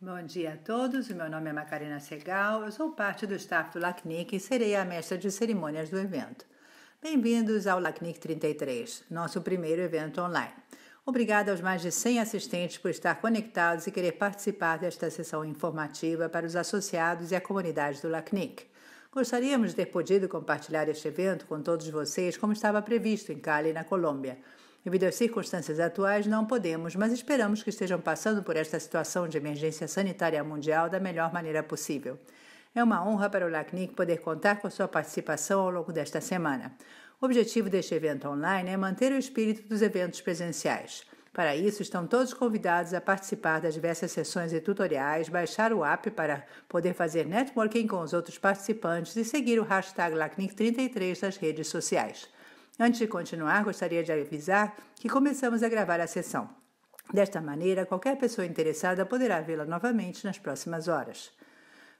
Bom dia a todos, meu nome é Macarena Segal, eu sou parte do staff do LACNIC e serei a mestra de cerimônias do evento. Bem-vindos ao LACNIC 33, nosso primeiro evento online. Obrigada aos mais de 100 assistentes por estar conectados e querer participar desta sessão informativa para os associados e a comunidade do LACNIC. Gostaríamos de ter podido compartilhar este evento com todos vocês como estava previsto em Cali, na Colômbia, Devido às circunstâncias atuais, não podemos, mas esperamos que estejam passando por esta situação de emergência sanitária mundial da melhor maneira possível. É uma honra para o LACNIC poder contar com sua participação ao longo desta semana. O objetivo deste evento online é manter o espírito dos eventos presenciais. Para isso, estão todos convidados a participar das diversas sessões e tutoriais, baixar o app para poder fazer networking com os outros participantes e seguir o hashtag LACNIC33 nas redes sociais. Antes de continuar, gostaria de avisar que começamos a gravar a sessão. Desta maneira, qualquer pessoa interessada poderá vê-la novamente nas próximas horas.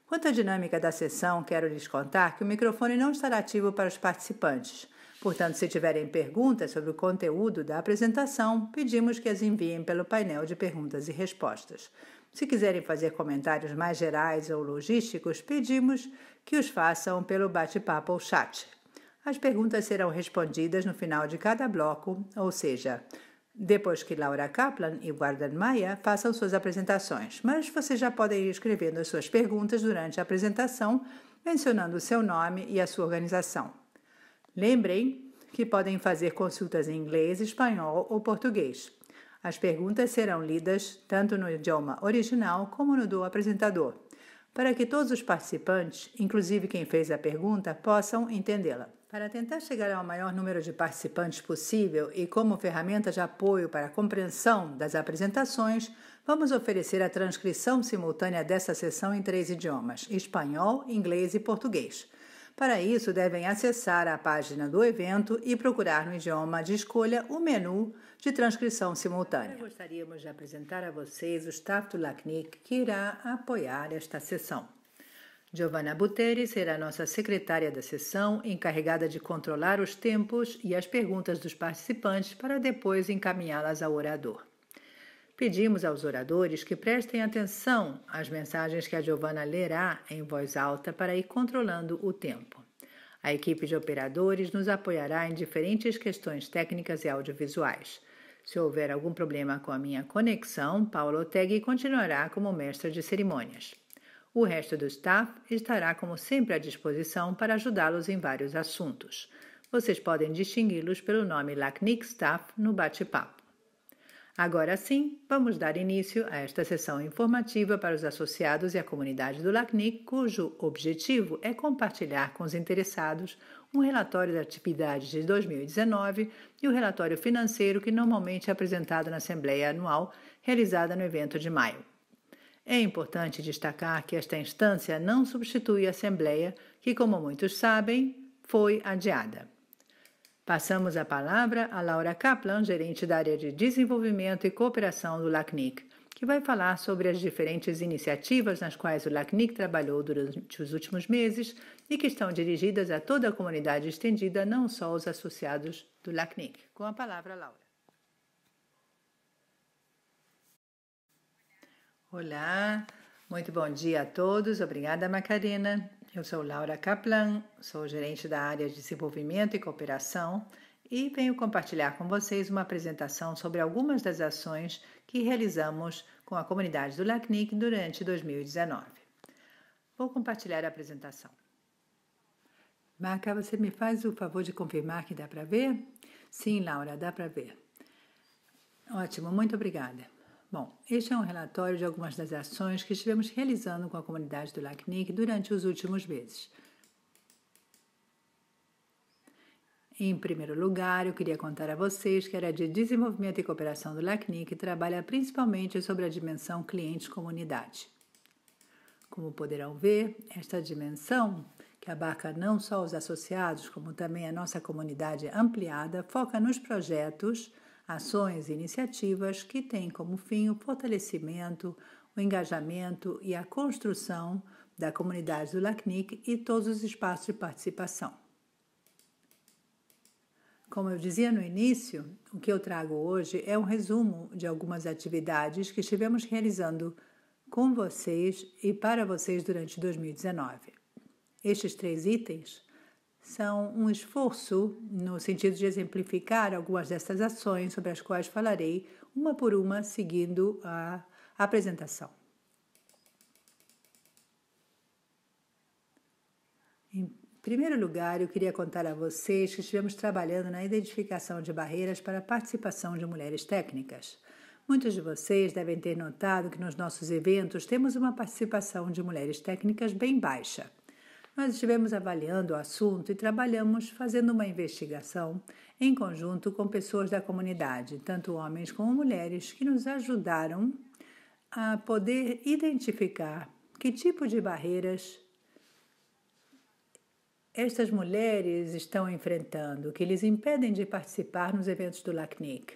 Quanto à dinâmica da sessão, quero lhes contar que o microfone não estará ativo para os participantes. Portanto, se tiverem perguntas sobre o conteúdo da apresentação, pedimos que as enviem pelo painel de perguntas e respostas. Se quiserem fazer comentários mais gerais ou logísticos, pedimos que os façam pelo bate-papo ou chat. As perguntas serão respondidas no final de cada bloco, ou seja, depois que Laura Kaplan e Warden Maia façam suas apresentações, mas vocês já podem ir escrevendo as suas perguntas durante a apresentação, mencionando o seu nome e a sua organização. Lembrem que podem fazer consultas em inglês, espanhol ou português. As perguntas serão lidas tanto no idioma original como no do apresentador, para que todos os participantes, inclusive quem fez a pergunta, possam entendê-la. Para tentar chegar ao maior número de participantes possível e como ferramenta de apoio para a compreensão das apresentações, vamos oferecer a transcrição simultânea dessa sessão em três idiomas: espanhol, inglês e português. Para isso, devem acessar a página do evento e procurar no idioma de escolha o menu de transcrição simultânea. Agora gostaríamos de apresentar a vocês o staff do LACNIC que irá apoiar esta sessão. Giovanna Buteri será nossa secretária da sessão, encarregada de controlar os tempos e as perguntas dos participantes para depois encaminhá-las ao orador. Pedimos aos oradores que prestem atenção às mensagens que a Giovanna lerá em voz alta para ir controlando o tempo. A equipe de operadores nos apoiará em diferentes questões técnicas e audiovisuais. Se houver algum problema com a minha conexão, Paulo Otegui continuará como mestre de cerimônias. O resto do staff estará, como sempre, à disposição para ajudá-los em vários assuntos. Vocês podem distingui-los pelo nome LACNIC Staff no bate-papo. Agora sim, vamos dar início a esta sessão informativa para os associados e a comunidade do LACNIC, cujo objetivo é compartilhar com os interessados um relatório de atividades de 2019 e o relatório financeiro que normalmente é apresentado na Assembleia Anual, realizada no evento de maio. É importante destacar que esta instância não substitui a Assembleia, que, como muitos sabem, foi adiada. Passamos a palavra a Laura Kaplan, gerente da área de desenvolvimento e cooperação do LACNIC, que vai falar sobre as diferentes iniciativas nas quais o LACNIC trabalhou durante os últimos meses e que estão dirigidas a toda a comunidade estendida, não só os associados do LACNIC. Com a palavra, Laura. Olá, muito bom dia a todos. Obrigada, Macarena. Eu sou Laura Kaplan, sou gerente da área de desenvolvimento e cooperação e venho compartilhar com vocês uma apresentação sobre algumas das ações que realizamos com a comunidade do LACNIC durante 2019. Vou compartilhar a apresentação. Maca, você me faz o favor de confirmar que dá para ver? Sim, Laura, dá para ver. Ótimo, muito obrigada. Bom, este é um relatório de algumas das ações que estivemos realizando com a comunidade do LACNIC durante os últimos meses. Em primeiro lugar, eu queria contar a vocês que a área de desenvolvimento e cooperação do LACNIC trabalha principalmente sobre a dimensão cliente-comunidade. Como poderão ver, esta dimensão, que abarca não só os associados, como também a nossa comunidade ampliada, foca nos projetos ações e iniciativas que têm como fim o fortalecimento, o engajamento e a construção da comunidade do LACNIC e todos os espaços de participação. Como eu dizia no início, o que eu trago hoje é um resumo de algumas atividades que estivemos realizando com vocês e para vocês durante 2019. Estes três itens são um esforço no sentido de exemplificar algumas dessas ações sobre as quais falarei uma por uma seguindo a apresentação. Em primeiro lugar, eu queria contar a vocês que estivemos trabalhando na identificação de barreiras para a participação de mulheres técnicas. Muitos de vocês devem ter notado que nos nossos eventos temos uma participação de mulheres técnicas bem baixa. Nós estivemos avaliando o assunto e trabalhamos fazendo uma investigação em conjunto com pessoas da comunidade, tanto homens como mulheres, que nos ajudaram a poder identificar que tipo de barreiras estas mulheres estão enfrentando, que lhes impedem de participar nos eventos do LACNIC.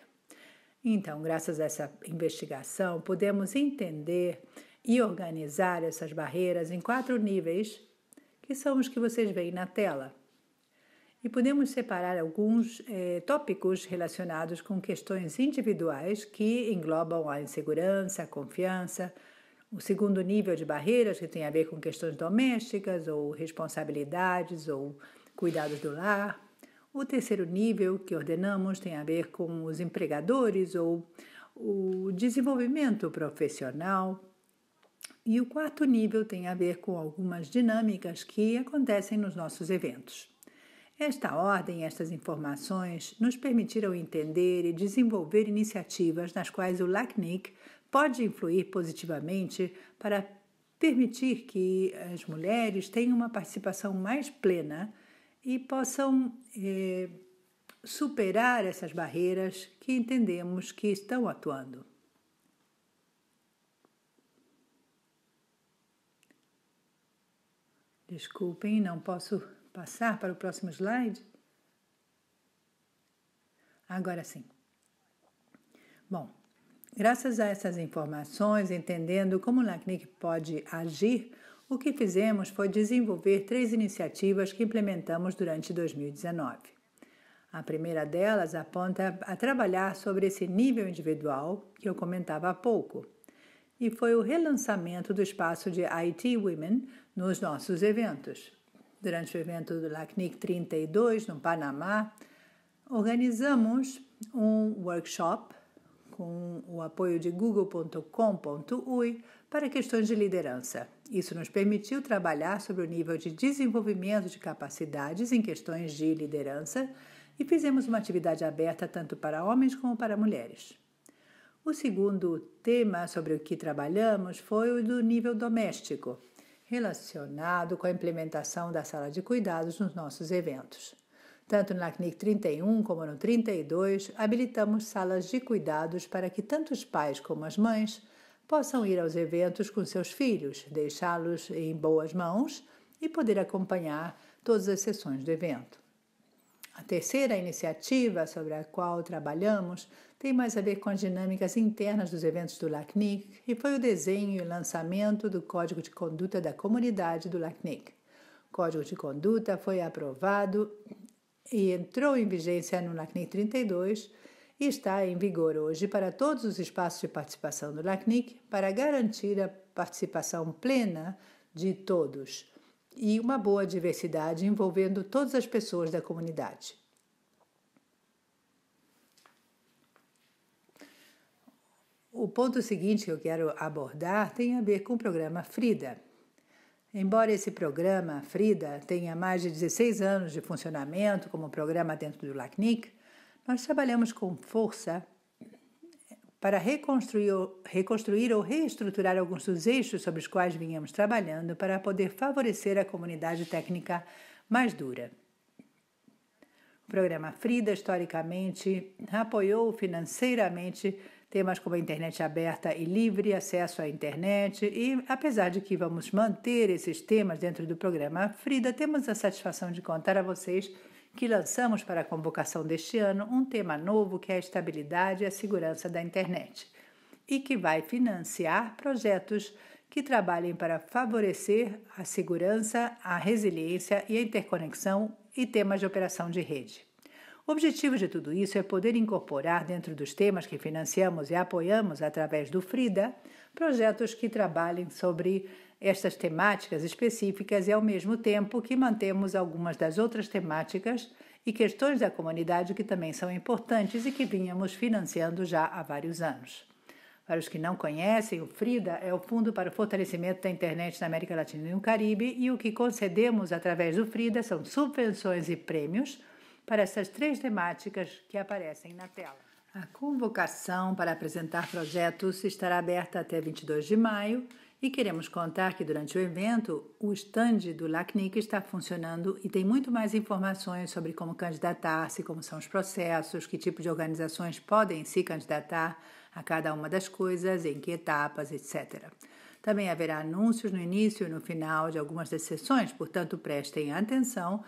Então, graças a essa investigação, pudemos entender e organizar essas barreiras em quatro níveis que são os que vocês veem na tela. E podemos separar alguns eh, tópicos relacionados com questões individuais que englobam a insegurança, a confiança, o segundo nível de barreiras, que tem a ver com questões domésticas ou responsabilidades ou cuidados do lar. O terceiro nível que ordenamos tem a ver com os empregadores ou o desenvolvimento profissional. E o quarto nível tem a ver com algumas dinâmicas que acontecem nos nossos eventos. Esta ordem, estas informações, nos permitiram entender e desenvolver iniciativas nas quais o LACNIC pode influir positivamente para permitir que eh, as mulheres tenham uma participação mais plena e possam eh, superar essas barreiras que entendemos que estão atuando. Desculpem, não posso passar para o próximo slide. Agora sim. Bom, graças a essas informações, entendendo como o LACNIC pode agir, o que fizemos foi desenvolver três iniciativas que implementamos durante 2019. A primeira delas aponta a trabalhar sobre esse nível individual que eu comentava há pouco e foi o relançamento do espaço de IT Women nos nossos eventos. Durante o evento do LACNIC 32, no Panamá, organizamos um workshop com o apoio de google.com.ui para questões de liderança. Isso nos permitiu trabalhar sobre o nível de desenvolvimento de capacidades em questões de liderança e fizemos uma atividade aberta tanto para homens como para mulheres. O segundo tema sobre o que trabalhamos foi o do nível doméstico, relacionado com a implementação da sala de cuidados nos nossos eventos. Tanto na CNIC 31 como no 32, habilitamos salas de cuidados para que tanto os pais como as mães possam ir aos eventos com seus filhos, deixá-los em boas mãos e poder acompanhar todas as sessões do evento. A terceira iniciativa sobre a qual trabalhamos tem mais a ver com as dinâmicas internas dos eventos do LACNIC e foi o desenho e lançamento do Código de Conduta da Comunidade do LACNIC. O Código de Conduta foi aprovado e entrou em vigência no LACNIC 32 e está em vigor hoje para todos os espaços de participação do LACNIC para garantir a participação plena de todos e uma boa diversidade envolvendo todas as pessoas da comunidade. O ponto seguinte que eu quero abordar tem a ver com o programa Frida. Embora esse programa Frida tenha mais de 16 anos de funcionamento como programa dentro do LACNIC, nós trabalhamos com força para reconstruir, reconstruir ou reestruturar alguns dos eixos sobre os quais vinhamos trabalhando para poder favorecer a comunidade técnica mais dura. O programa Frida, historicamente, apoiou financeiramente temas como a internet aberta e livre, acesso à internet, e apesar de que vamos manter esses temas dentro do programa Frida, temos a satisfação de contar a vocês que lançamos para a convocação deste ano um tema novo que é a estabilidade e a segurança da internet e que vai financiar projetos que trabalhem para favorecer a segurança, a resiliência e a interconexão e temas de operação de rede. O objetivo de tudo isso é poder incorporar dentro dos temas que financiamos e apoiamos através do FRIDA projetos que trabalhem sobre estas temáticas específicas e, ao mesmo tempo, que mantemos algumas das outras temáticas e questões da comunidade que também são importantes e que vinhamos financiando já há vários anos. Para os que não conhecem, o FRIDA é o Fundo para o Fortalecimento da Internet na América Latina e no Caribe, e o que concedemos através do FRIDA são subvenções e prêmios para essas três temáticas que aparecem na tela. A convocação para apresentar projetos estará aberta até 22 de maio e queremos contar que durante o evento, o stand do LACNIC está funcionando e tem muito mais informações sobre como candidatar-se, como são os processos, que tipo de organizações podem se candidatar a cada uma das coisas, em que etapas, etc. Também haverá anúncios no início e no final de algumas das sessões, portanto, prestem atenção,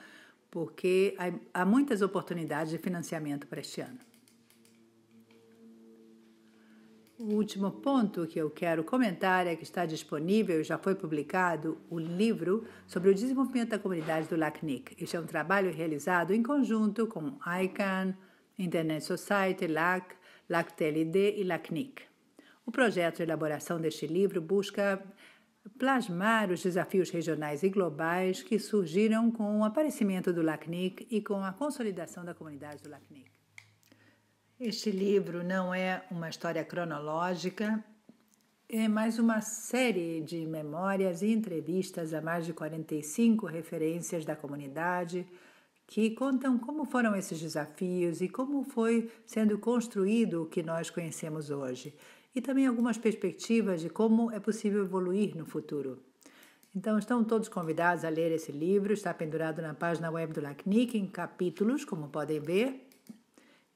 porque há muitas oportunidades de financiamento para este ano. O último ponto que eu quero comentar é que está disponível e já foi publicado o livro sobre o desenvolvimento da comunidade do LACNIC. Este é um trabalho realizado em conjunto com ICANN, Internet Society, LAC, LACTLD e LACNIC. O projeto de elaboração deste livro busca plasmar os desafios regionais e globais que surgiram com o aparecimento do LACNIC e com a consolidação da comunidade do LACNIC. Este livro não é uma história cronológica, é mais uma série de memórias e entrevistas a mais de 45 referências da comunidade que contam como foram esses desafios e como foi sendo construído o que nós conhecemos hoje, e também algumas perspectivas de como é possível evoluir no futuro. Então, estão todos convidados a ler esse livro, está pendurado na página web do LACNIC em capítulos, como podem ver,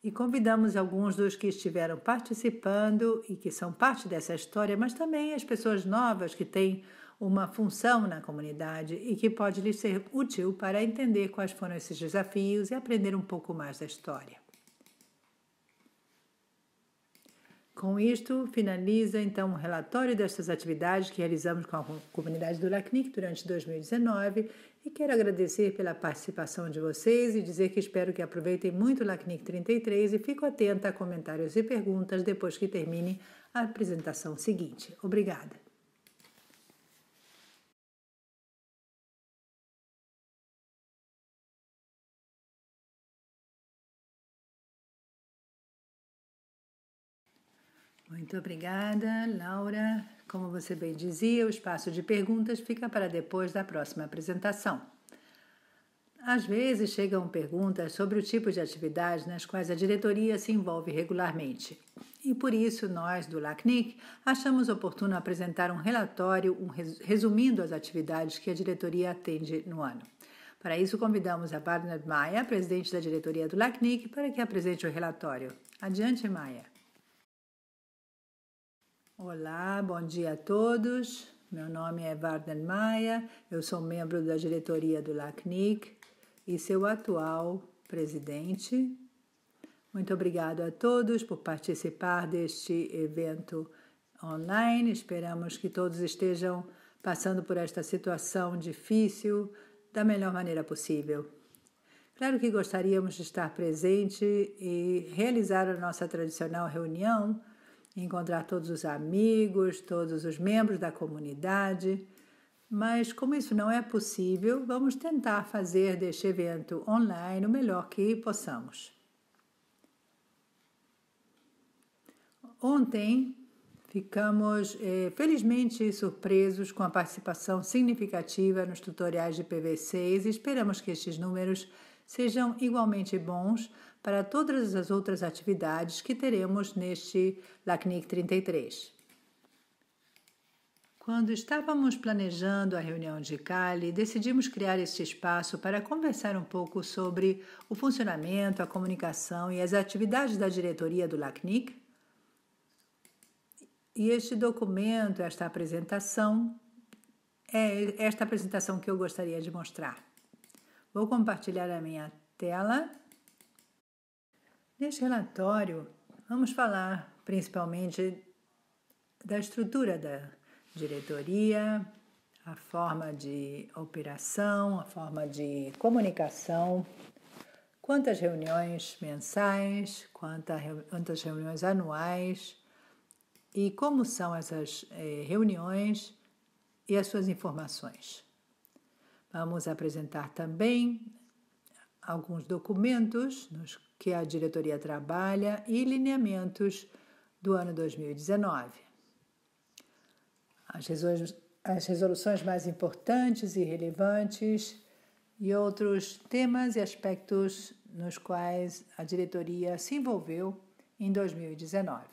e convidamos alguns dos que estiveram participando e que são parte dessa história, mas também as pessoas novas que têm uma função na comunidade e que pode lhes ser útil para entender quais foram esses desafios e aprender um pouco mais da história. Com isto, finaliza então o relatório destas atividades que realizamos com a comunidade do LACNIC durante 2019 e quero agradecer pela participação de vocês e dizer que espero que aproveitem muito o LACNIC 33 e fico atenta a comentários e perguntas depois que termine a apresentação seguinte. Obrigada! Muito obrigada, Laura. Como você bem dizia, o espaço de perguntas fica para depois da próxima apresentação. Às vezes chegam perguntas sobre o tipo de atividades nas quais a diretoria se envolve regularmente. E por isso nós, do LACNIC, achamos oportuno apresentar um relatório um resumindo as atividades que a diretoria atende no ano. Para isso, convidamos a Barnard Maia, presidente da diretoria do LACNIC, para que apresente o relatório. Adiante, Maia. Olá, bom dia a todos. Meu nome é Varden Maia, eu sou membro da diretoria do LACNIC e seu atual presidente. Muito obrigado a todos por participar deste evento online. Esperamos que todos estejam passando por esta situação difícil da melhor maneira possível. Claro que gostaríamos de estar presente e realizar a nossa tradicional reunião encontrar todos os amigos, todos os membros da comunidade. Mas, como isso não é possível, vamos tentar fazer deste evento online o melhor que possamos. Ontem ficamos eh, felizmente surpresos com a participação significativa nos tutoriais de PV6 e esperamos que estes números sejam igualmente bons para todas as outras atividades que teremos neste LACNIC 33. Quando estávamos planejando a reunião de Cali, decidimos criar este espaço para conversar um pouco sobre o funcionamento, a comunicação e as atividades da diretoria do LACNIC. E este documento, esta apresentação, é esta apresentação que eu gostaria de mostrar. Vou compartilhar a minha tela. Neste relatório, vamos falar principalmente da estrutura da diretoria, a forma de operação, a forma de comunicação, quantas reuniões mensais, quantas reuniões anuais e como são essas eh, reuniões e as suas informações. Vamos apresentar também alguns documentos nos que a diretoria trabalha e lineamentos do ano 2019. As resoluções, as resoluções mais importantes e relevantes e outros temas e aspectos nos quais a diretoria se envolveu em 2019.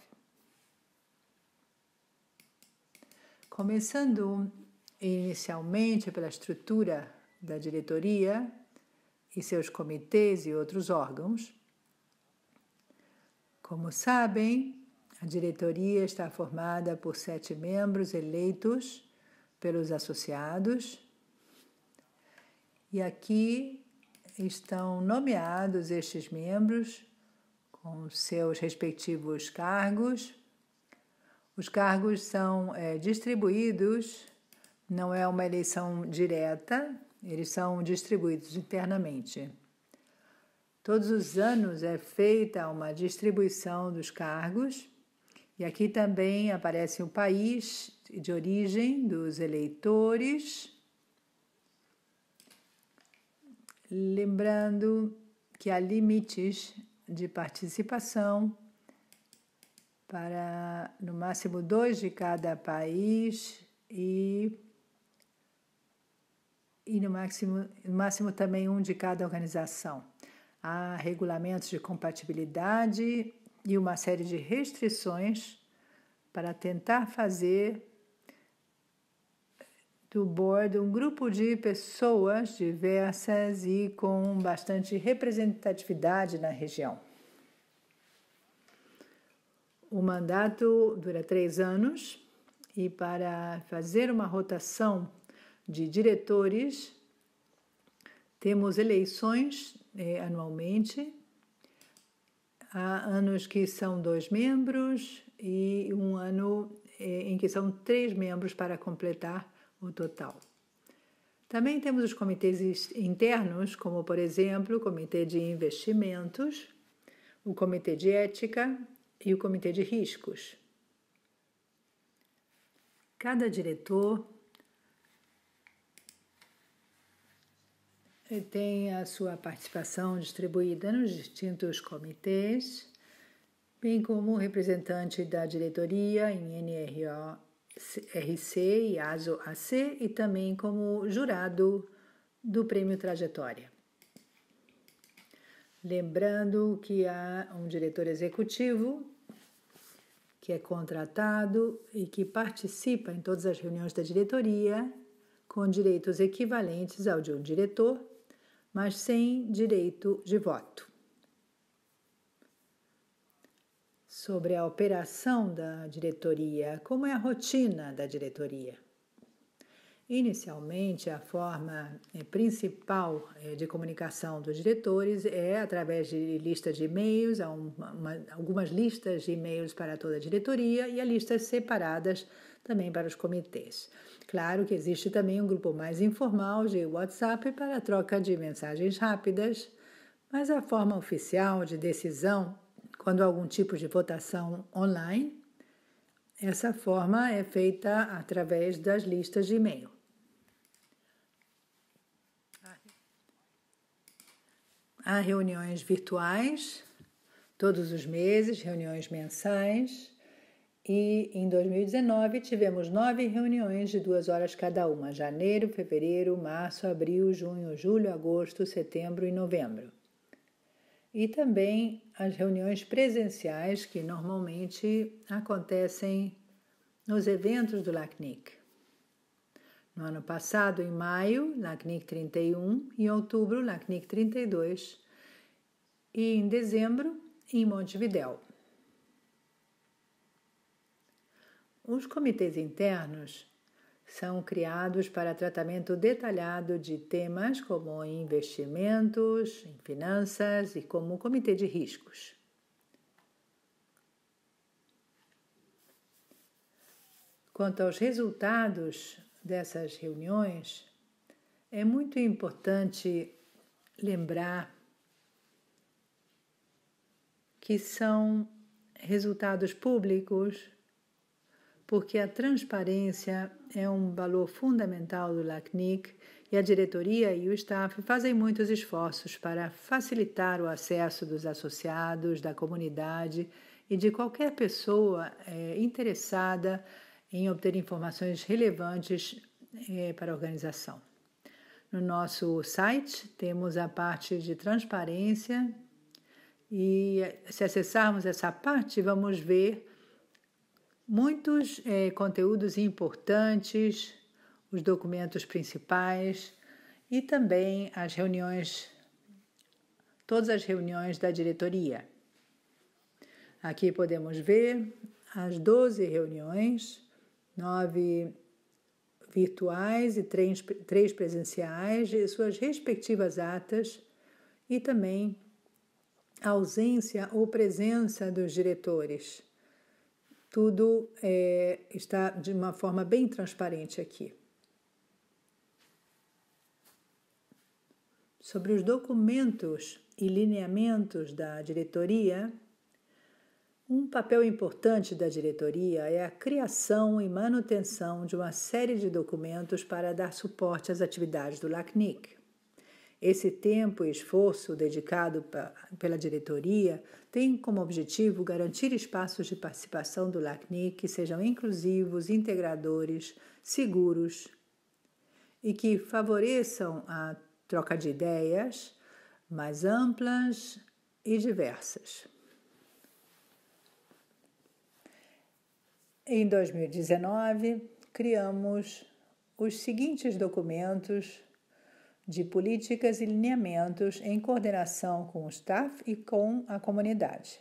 Começando inicialmente pela estrutura da diretoria e seus comitês e outros órgãos, como sabem, a diretoria está formada por sete membros eleitos pelos associados. E aqui estão nomeados estes membros com seus respectivos cargos. Os cargos são é, distribuídos, não é uma eleição direta, eles são distribuídos internamente. Todos os anos é feita uma distribuição dos cargos e aqui também aparece o país de origem dos eleitores. Lembrando que há limites de participação para no máximo dois de cada país e, e no, máximo, no máximo também um de cada organização há regulamentos de compatibilidade e uma série de restrições para tentar fazer do board um grupo de pessoas diversas e com bastante representatividade na região. O mandato dura três anos e para fazer uma rotação de diretores temos eleições é, anualmente. Há anos que são dois membros e um ano é, em que são três membros para completar o total. Também temos os comitês internos, como, por exemplo, o Comitê de Investimentos, o Comitê de Ética e o Comitê de Riscos. Cada diretor tem a sua participação distribuída nos distintos comitês, bem como representante da diretoria em NRC e ASO-AC e também como jurado do Prêmio Trajetória. Lembrando que há um diretor executivo que é contratado e que participa em todas as reuniões da diretoria com direitos equivalentes ao de um diretor mas sem direito de voto. Sobre a operação da diretoria, como é a rotina da diretoria? Inicialmente, a forma eh, principal eh, de comunicação dos diretores é através de lista de e-mails, algumas listas de e-mails para toda a diretoria e a listas separadas também para os comitês. Claro que existe também um grupo mais informal de WhatsApp para troca de mensagens rápidas, mas a forma oficial de decisão, quando algum tipo de votação online, essa forma é feita através das listas de e-mail. Há reuniões virtuais todos os meses, reuniões mensais. E em 2019 tivemos nove reuniões de duas horas cada uma: janeiro, fevereiro, março, abril, junho, julho, agosto, setembro e novembro. E também as reuniões presenciais que normalmente acontecem nos eventos do LACNIC. No ano passado, em maio, LACNIC 31, em outubro, LACNIC 32 e em dezembro, em Montevidéu. Os comitês internos são criados para tratamento detalhado de temas como investimentos, finanças e como comitê de riscos. Quanto aos resultados dessas reuniões, é muito importante lembrar que são resultados públicos porque a transparência é um valor fundamental do LACNIC e a diretoria e o staff fazem muitos esforços para facilitar o acesso dos associados, da comunidade e de qualquer pessoa é, interessada em obter informações relevantes é, para a organização. No nosso site temos a parte de transparência e se acessarmos essa parte, vamos ver muitos é, conteúdos importantes, os documentos principais e também as reuniões, todas as reuniões da diretoria. Aqui podemos ver as 12 reuniões, nove virtuais e três, três presenciais, e suas respectivas atas e também a ausência ou presença dos diretores tudo é, está de uma forma bem transparente aqui. Sobre os documentos e lineamentos da diretoria, um papel importante da diretoria é a criação e manutenção de uma série de documentos para dar suporte às atividades do LACNIC. Esse tempo e esforço dedicado pela diretoria tem como objetivo garantir espaços de participação do LACNIC que sejam inclusivos, integradores, seguros e que favoreçam a troca de ideias mais amplas e diversas. Em 2019, criamos os seguintes documentos de políticas e lineamentos em coordenação com o staff e com a comunidade.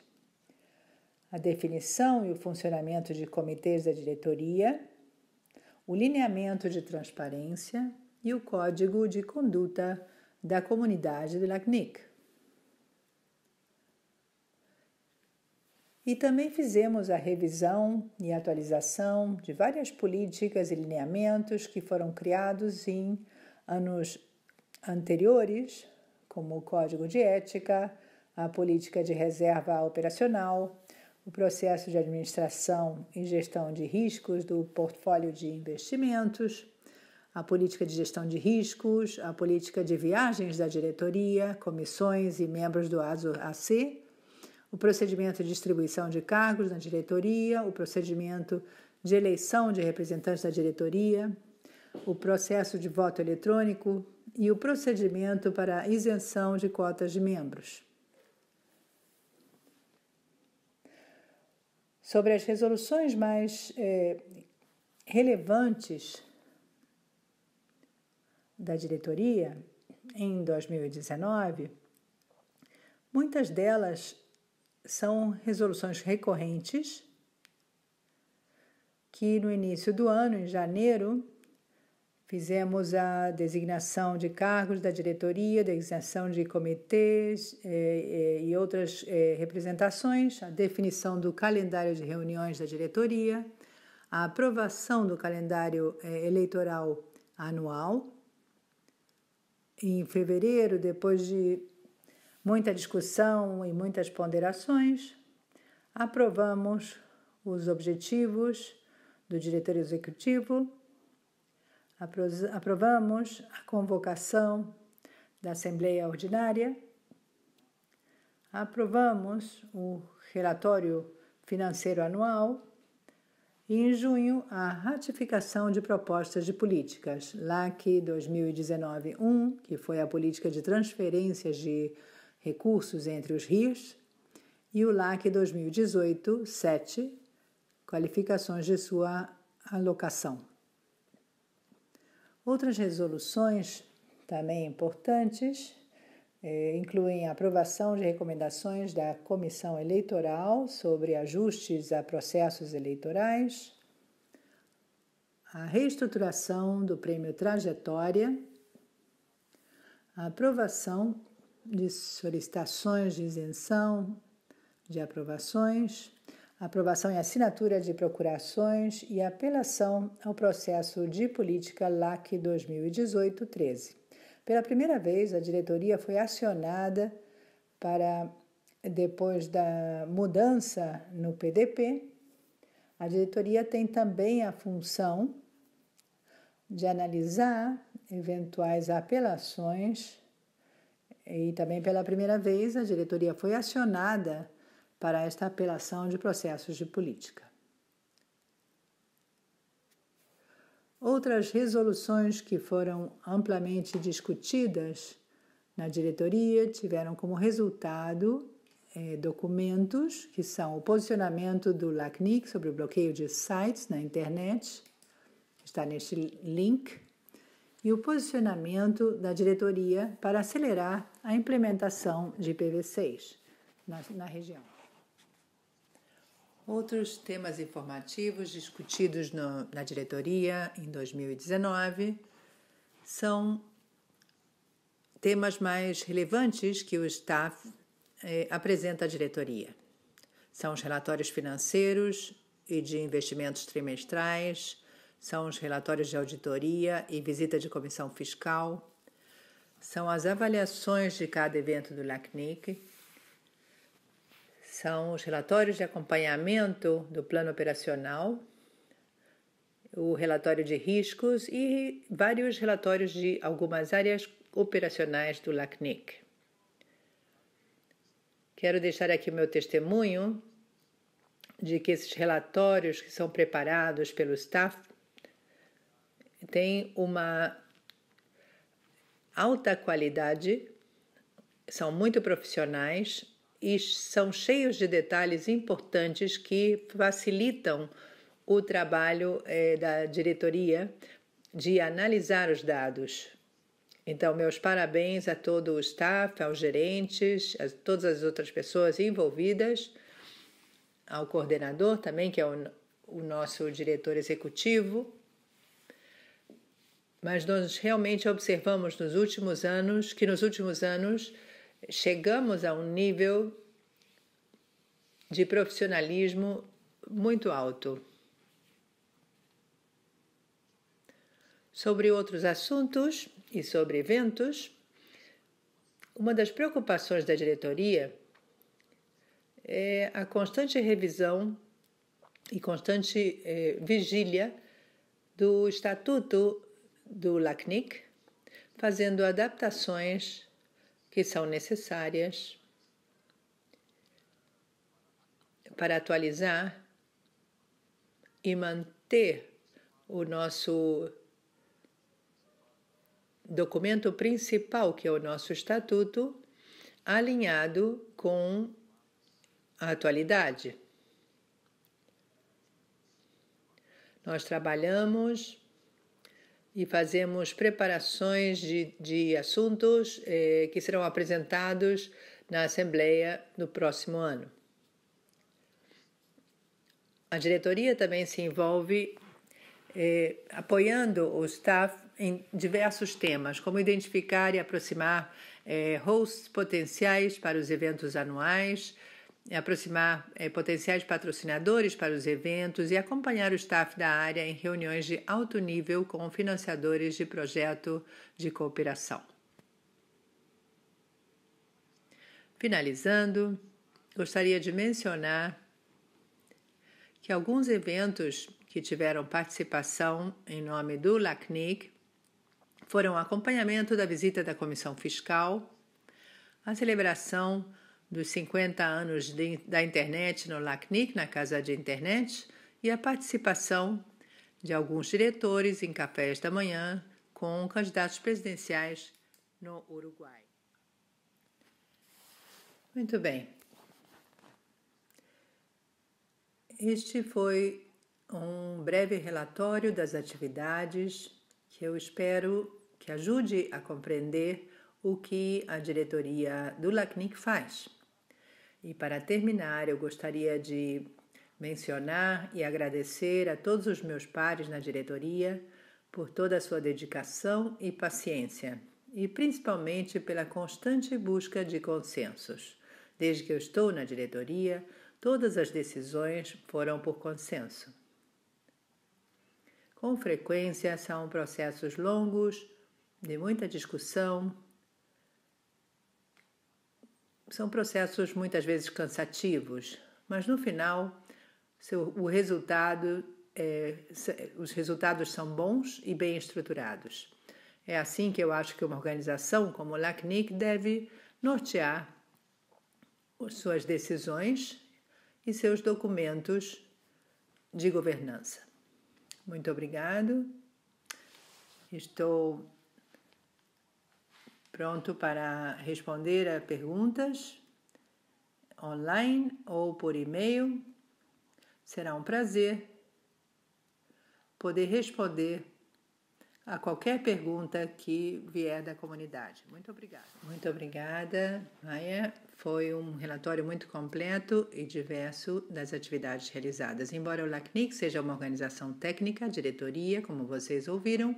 A definição e o funcionamento de comitês da diretoria, o lineamento de transparência e o código de conduta da comunidade do LACNIC. E também fizemos a revisão e atualização de várias políticas e lineamentos que foram criados em anos anteriores, como o Código de Ética, a Política de Reserva Operacional, o processo de administração e gestão de riscos do portfólio de investimentos, a política de gestão de riscos, a política de viagens da diretoria, comissões e membros do ASO-AC, o procedimento de distribuição de cargos na diretoria, o procedimento de eleição de representantes da diretoria, o processo de voto eletrônico e o procedimento para isenção de cotas de membros. Sobre as resoluções mais é, relevantes da diretoria em 2019, muitas delas são resoluções recorrentes que no início do ano, em janeiro, Fizemos a designação de cargos da diretoria, designação de comitês eh, eh, e outras eh, representações, a definição do calendário de reuniões da diretoria, a aprovação do calendário eh, eleitoral anual. Em fevereiro, depois de muita discussão e muitas ponderações, aprovamos os objetivos do diretor executivo Aprovamos a convocação da Assembleia Ordinária. Aprovamos o relatório financeiro anual. E em junho, a ratificação de propostas de políticas, LAC 2019-1, que foi a política de transferências de recursos entre os rios, e o LAC 2018-7, qualificações de sua alocação. Outras resoluções também importantes é, incluem a aprovação de recomendações da Comissão Eleitoral sobre ajustes a processos eleitorais, a reestruturação do prêmio Trajetória, a aprovação de solicitações de isenção de aprovações, aprovação e assinatura de procurações e apelação ao processo de política LAC 2018-13. Pela primeira vez, a diretoria foi acionada para, depois da mudança no PDP, a diretoria tem também a função de analisar eventuais apelações e também pela primeira vez a diretoria foi acionada para esta apelação de processos de política. Outras resoluções que foram amplamente discutidas na diretoria tiveram como resultado eh, documentos que são o posicionamento do LACNIC sobre o bloqueio de sites na internet, está neste link, e o posicionamento da diretoria para acelerar a implementação de IPv6 na, na região. Outros temas informativos discutidos no, na diretoria em 2019 são temas mais relevantes que o staff eh, apresenta à diretoria. São os relatórios financeiros e de investimentos trimestrais, são os relatórios de auditoria e visita de comissão fiscal, são as avaliações de cada evento do LACNIC são os relatórios de acompanhamento do plano operacional, o relatório de riscos e vários relatórios de algumas áreas operacionais do LACNIC. Quero deixar aqui o meu testemunho de que esses relatórios que são preparados pelo staff têm uma alta qualidade, são muito profissionais e são cheios de detalhes importantes que facilitam o trabalho é, da diretoria de analisar os dados. Então, meus parabéns a todo o staff, aos gerentes, a todas as outras pessoas envolvidas, ao coordenador também, que é o, o nosso diretor executivo. Mas nós realmente observamos nos últimos anos que nos últimos anos chegamos a um nível de profissionalismo muito alto. Sobre outros assuntos e sobre eventos, uma das preocupações da diretoria é a constante revisão e constante eh, vigília do estatuto do LACNIC, fazendo adaptações que são necessárias para atualizar e manter o nosso documento principal, que é o nosso estatuto, alinhado com a atualidade. Nós trabalhamos e fazemos preparações de, de assuntos eh, que serão apresentados na Assembleia no próximo ano. A diretoria também se envolve eh, apoiando o staff em diversos temas, como identificar e aproximar eh, hosts potenciais para os eventos anuais, é aproximar é, potenciais patrocinadores para os eventos e acompanhar o staff da área em reuniões de alto nível com financiadores de projeto de cooperação. Finalizando, gostaria de mencionar que alguns eventos que tiveram participação em nome do LACNIC foram acompanhamento da visita da Comissão Fiscal, a celebração dos 50 anos de, da internet no LACNIC, na Casa de Internet, e a participação de alguns diretores em cafés da manhã com candidatos presidenciais no Uruguai. Muito bem. Este foi um breve relatório das atividades que eu espero que ajude a compreender o que a diretoria do LACNIC faz. E para terminar, eu gostaria de mencionar e agradecer a todos os meus pares na diretoria por toda a sua dedicação e paciência, e principalmente pela constante busca de consensos. Desde que eu estou na diretoria, todas as decisões foram por consenso. Com frequência, são processos longos, de muita discussão, são processos muitas vezes cansativos, mas no final seu, o resultado é, os resultados são bons e bem estruturados. É assim que eu acho que uma organização como o LACNIC deve nortear suas decisões e seus documentos de governança. Muito obrigado. Estou Pronto para responder a perguntas online ou por e-mail? Será um prazer poder responder a qualquer pergunta que vier da comunidade. Muito obrigada. Muito obrigada, Maia. Foi um relatório muito completo e diverso das atividades realizadas. Embora o LACNIC seja uma organização técnica, diretoria, como vocês ouviram,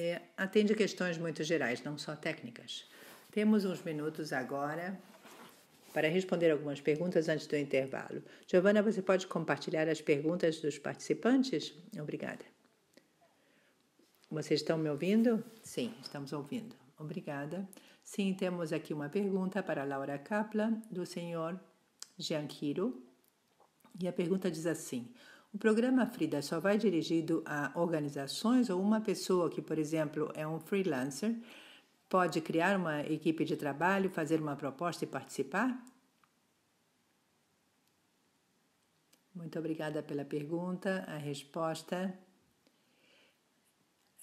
é, atende questões muito gerais, não só técnicas. Temos uns minutos agora para responder algumas perguntas antes do intervalo. Giovana, você pode compartilhar as perguntas dos participantes? Obrigada. Vocês estão me ouvindo? Sim, estamos ouvindo. Obrigada. Sim, temos aqui uma pergunta para Laura Kaplan, do senhor Gianchiro. E a pergunta diz assim: o programa Frida só vai dirigido a organizações ou uma pessoa que, por exemplo, é um freelancer, pode criar uma equipe de trabalho, fazer uma proposta e participar? Muito obrigada pela pergunta. A resposta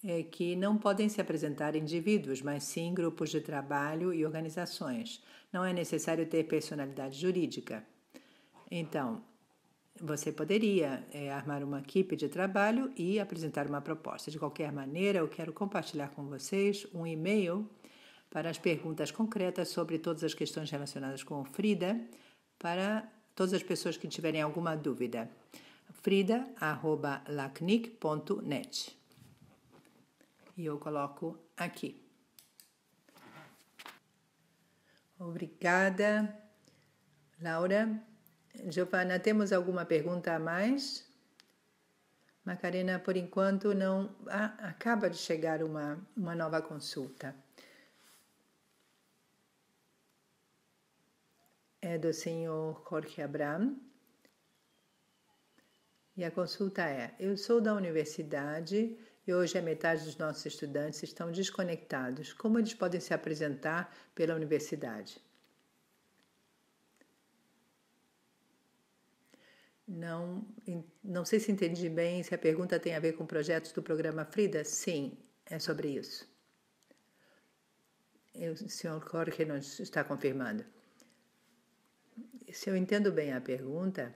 é que não podem se apresentar indivíduos, mas sim grupos de trabalho e organizações. Não é necessário ter personalidade jurídica. Então, você poderia é, armar uma equipe de trabalho e apresentar uma proposta. De qualquer maneira, eu quero compartilhar com vocês um e-mail para as perguntas concretas sobre todas as questões relacionadas com Frida, para todas as pessoas que tiverem alguma dúvida. frida.lacnic.net E eu coloco aqui. Obrigada, Laura. Giovana, temos alguma pergunta a mais? Macarena, por enquanto, não. Ah, acaba de chegar uma, uma nova consulta. É do senhor Jorge Abram. E a consulta é: Eu sou da universidade e hoje a metade dos nossos estudantes estão desconectados. Como eles podem se apresentar pela universidade? Não, não sei se entendi bem se a pergunta tem a ver com projetos do programa Frida. Sim, é sobre isso. Eu, o senhor Jorge nos está confirmando. Se eu entendo bem a pergunta,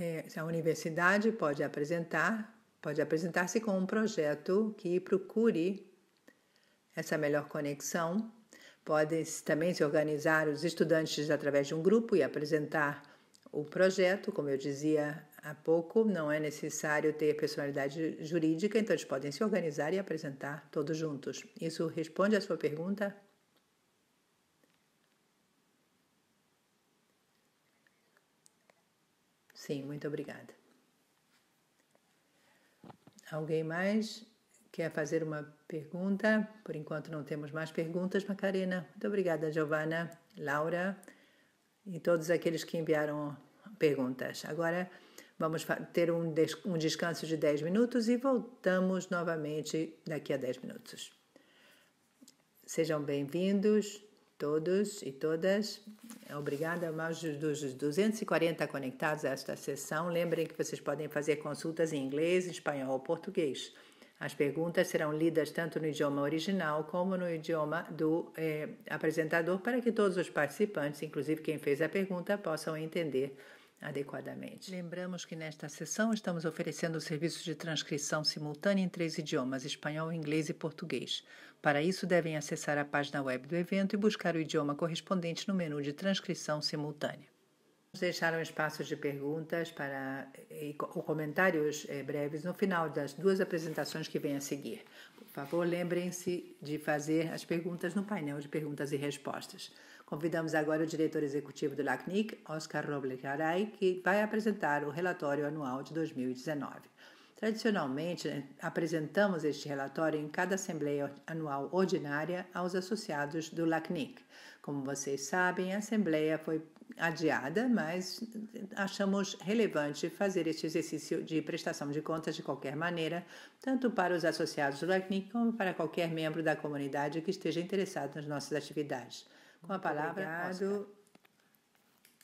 é, a universidade pode apresentar, pode apresentar-se com um projeto que procure essa melhor conexão. Podem também se organizar os estudantes através de um grupo e apresentar o projeto, como eu dizia há pouco, não é necessário ter personalidade jurídica, então eles podem se organizar e apresentar todos juntos. Isso responde à sua pergunta? Sim, muito obrigada. Alguém mais quer fazer uma pergunta? Por enquanto não temos mais perguntas, Macarena. Muito obrigada, Giovana, Laura e todos aqueles que enviaram perguntas. Agora vamos ter um, des um descanso de 10 minutos e voltamos novamente daqui a 10 minutos. Sejam bem-vindos todos e todas. Obrigada a mais dos 240 conectados a esta sessão. Lembrem que vocês podem fazer consultas em inglês, espanhol ou português. As perguntas serão lidas tanto no idioma original como no idioma do eh, apresentador para que todos os participantes, inclusive quem fez a pergunta, possam entender adequadamente. Lembramos que nesta sessão estamos oferecendo o serviço de transcrição simultânea em três idiomas: espanhol, inglês e português. Para isso, devem acessar a página web do evento e buscar o idioma correspondente no menu de transcrição simultânea deixaram espaços de perguntas para e, ou comentários eh, breves no final das duas apresentações que vêm a seguir. Por favor, lembrem-se de fazer as perguntas no painel de perguntas e respostas. Convidamos agora o diretor executivo do LACNIC, Oscar Robles Garay, que vai apresentar o relatório anual de 2019. Tradicionalmente, apresentamos este relatório em cada Assembleia Anual Ordinária aos associados do LACNIC. Como vocês sabem, a Assembleia foi adiada, mas achamos relevante fazer este exercício de prestação de contas de qualquer maneira, tanto para os associados do LACNIC como para qualquer membro da comunidade que esteja interessado nas nossas atividades. Com a palavra, Obrigado. Oscar.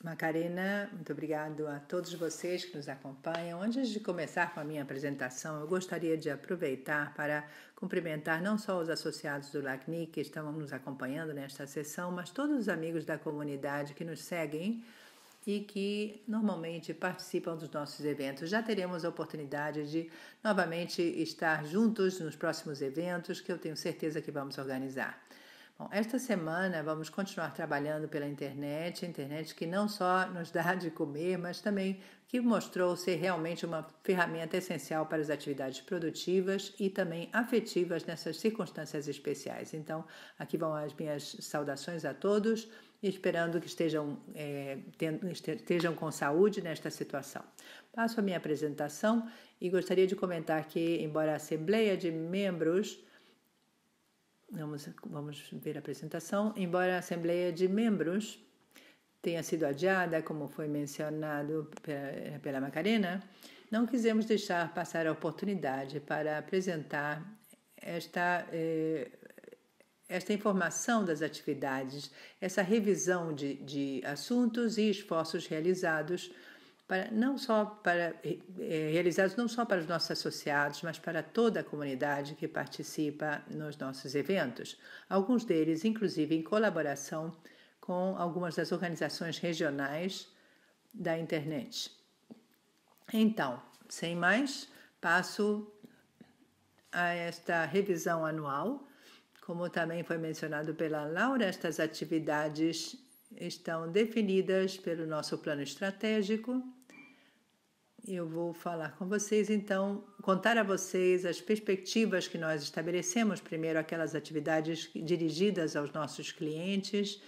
Macarena, muito obrigado a todos vocês que nos acompanham. Antes de começar com a minha apresentação, eu gostaria de aproveitar para cumprimentar não só os associados do Lacnic que estão nos acompanhando nesta sessão, mas todos os amigos da comunidade que nos seguem e que normalmente participam dos nossos eventos. Já teremos a oportunidade de novamente estar juntos nos próximos eventos que eu tenho certeza que vamos organizar. Bom, esta semana vamos continuar trabalhando pela internet, internet que não só nos dá de comer, mas também que mostrou ser realmente uma ferramenta essencial para as atividades produtivas e também afetivas nessas circunstâncias especiais. Então, aqui vão as minhas saudações a todos, esperando que estejam, é, estejam com saúde nesta situação. Passo a minha apresentação e gostaria de comentar que, embora a Assembleia de Membros Vamos, vamos ver a apresentação. Embora a Assembleia de Membros tenha sido adiada, como foi mencionado eh, pela Macarena, não quisemos deixar passar a oportunidade para apresentar esta, eh, esta informação das atividades, essa revisão de, de assuntos e esforços realizados para, não só para eh, eh, realizados não só para os nossos associados, mas para toda a comunidade que participa nos nossos eventos. Alguns deles, inclusive, em colaboração com algumas das organizações regionais da internet. Então, sem mais, passo a esta revisão anual. Como também foi mencionado pela Laura, estas atividades estão definidas pelo nosso plano estratégico eu vou falar com vocês, então, contar a vocês as perspectivas que nós estabelecemos, primeiro aquelas atividades dirigidas aos nossos clientes,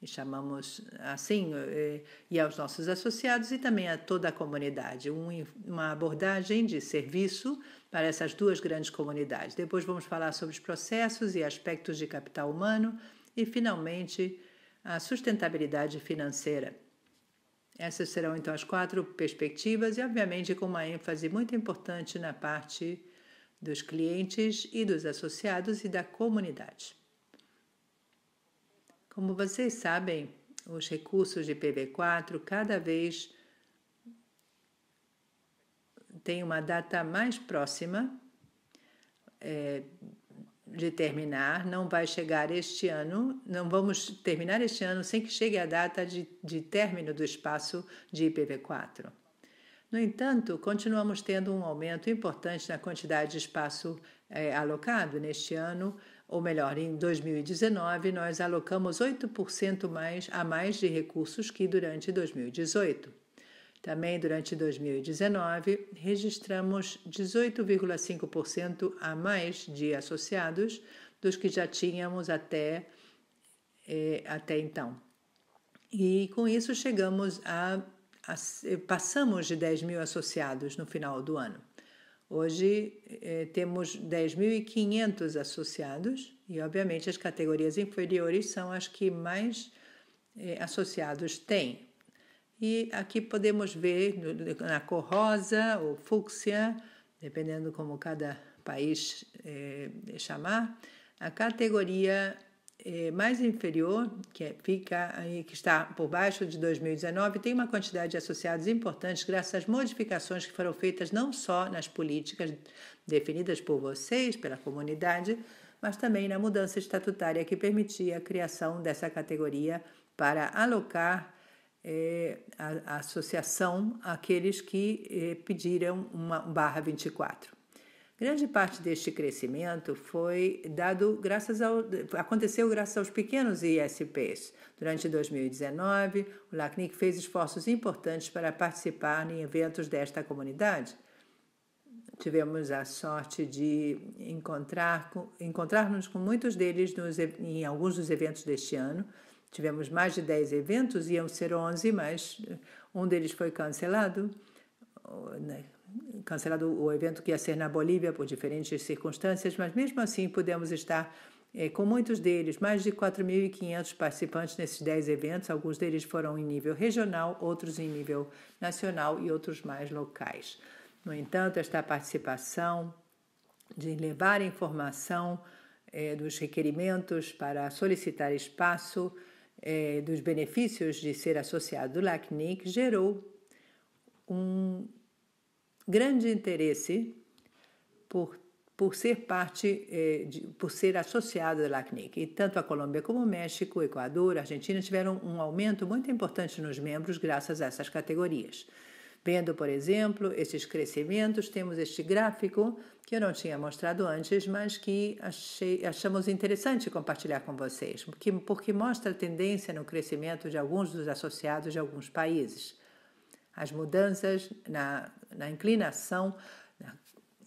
e chamamos assim, é, e aos nossos associados e também a toda a comunidade. uma abordagem de serviço para essas duas grandes comunidades. Depois vamos falar sobre os processos e aspectos de capital humano e, finalmente, a sustentabilidade financeira. Essas serão então as quatro perspectivas e, obviamente, com uma ênfase muito importante na parte dos clientes e dos associados e da comunidade. Como vocês sabem, os recursos de PV4 cada vez têm uma data mais próxima é, de terminar, não vai chegar este ano, não vamos terminar este ano sem que chegue a data de, de término do espaço de IPv4. No entanto, continuamos tendo um aumento importante na quantidade de espaço é, alocado neste ano, ou melhor, em 2019, nós alocamos 8% mais, a mais de recursos que durante 2018. Também durante 2019, registramos 18,5% a mais de associados dos que já tínhamos até, eh, até então. E com isso chegamos a, a, passamos de 10 mil associados no final do ano. Hoje eh, temos 10.500 associados e, obviamente, as categorias inferiores são as que mais eh, associados têm, e aqui podemos ver na cor rosa ou fúcsia, dependendo como cada país é, chamar, a categoria é, mais inferior, que é, fica que está por baixo de 2019, tem uma quantidade de associados importante graças às modificações que foram feitas não só nas políticas definidas por vocês, pela comunidade, mas também na mudança estatutária que permitia a criação dessa categoria para alocar é, a, a, associação àqueles que é, pediram uma barra 24. Grande parte deste crescimento foi dado graças ao aconteceu graças aos pequenos ISPs. Durante 2019, o LACNIC fez esforços importantes para participar em eventos desta comunidade. Tivemos a sorte de encontrar encontrar-nos com muitos deles nos, em alguns dos eventos deste ano Tivemos mais de 10 eventos, iam ser 11, mas eh, um deles foi cancelado. Né, cancelado o evento que ia ser na Bolívia por diferentes circunstâncias, mas mesmo assim pudemos estar é, com muitos deles, mais de 4.500 participantes nesses 10 eventos. Alguns deles foram em nível regional, outros em nível nacional e outros mais locais. No entanto, esta participação de levar informação é, dos requerimentos para solicitar espaço é, dos benefícios de ser associado do LACNIC gerou um grande interesse por, por ser parte, é, de, por ser associado do LACNIC. E tanto a Colômbia como o México, Equador, Argentina tiveram um aumento muito importante nos membros graças a essas categorias. Vendo, por exemplo, esses crescimentos, temos este gráfico que eu não tinha mostrado antes, mas que achei, achamos interessante compartilhar com vocês, porque, porque mostra a tendência no crescimento de alguns dos associados de alguns países. As mudanças na, na inclinação né,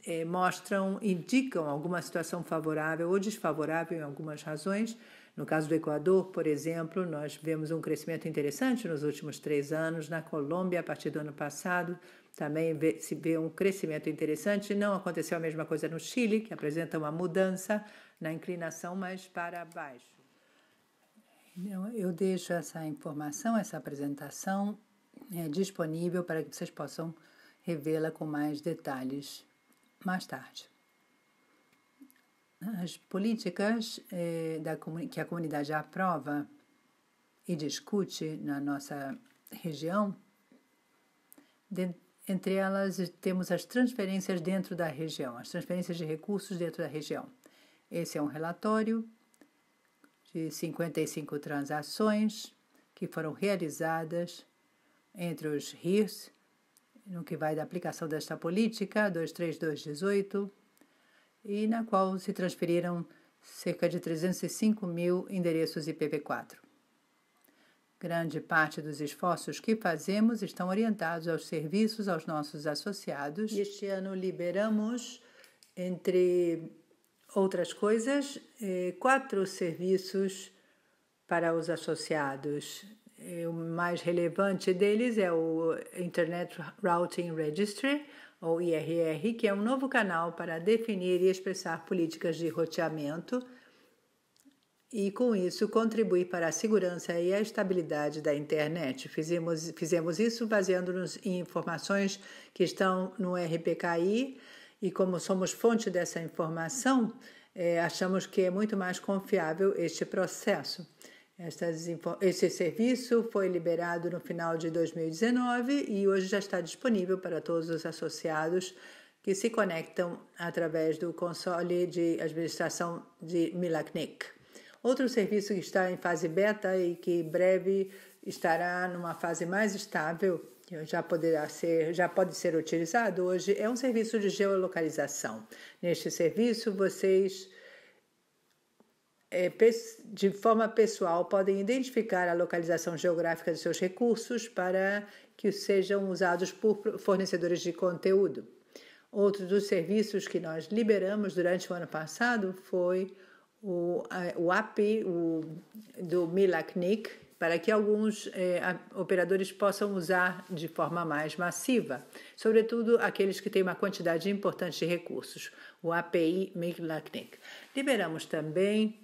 eh, mostram, indicam alguma situação favorável ou desfavorável em algumas razões, no caso do Equador, por exemplo, nós vemos um crescimento interessante nos últimos três anos. Na Colômbia, a partir do ano passado, também se vê um crescimento interessante. Não aconteceu a mesma coisa no Chile, que apresenta uma mudança na inclinação, mas para baixo. Então, eu deixo essa informação, essa apresentação é disponível para que vocês possam revê-la com mais detalhes mais tarde. As políticas eh, da, que a comunidade aprova e discute na nossa região, de, entre elas temos as transferências dentro da região, as transferências de recursos dentro da região. Esse é um relatório de 55 transações que foram realizadas entre os RIRs, no que vai da aplicação desta política 23218 e na qual se transferiram cerca de 305 mil endereços IPv4. Grande parte dos esforços que fazemos estão orientados aos serviços aos nossos associados. Este ano liberamos, entre outras coisas, eh, quatro serviços para os associados. Eh, o mais relevante deles é o Internet Routing Registry, ou IRR, que é um novo canal para definir e expressar políticas de roteamento e, com isso, contribuir para a segurança e a estabilidade da internet. Fizemos, fizemos isso baseando-nos em informações que estão no RPKI e, como somos fonte dessa informação, é, achamos que é muito mais confiável este processo. Este serviço foi liberado no final de 2019 e hoje já está disponível para todos os associados que se conectam através do console de administração de Milacnic. Outro serviço que está em fase beta e que em breve estará numa fase mais estável, que já poderá ser, já pode ser utilizado hoje, é um serviço de geolocalização. Neste serviço, vocês é, de forma pessoal, podem identificar a localização geográfica de seus recursos para que sejam usados por fornecedores de conteúdo. Outro dos serviços que nós liberamos durante o ano passado foi o, o API o, do Milacnic, para que alguns é, operadores possam usar de forma mais massiva, sobretudo aqueles que têm uma quantidade importante de recursos, o API Milacnic. Liberamos também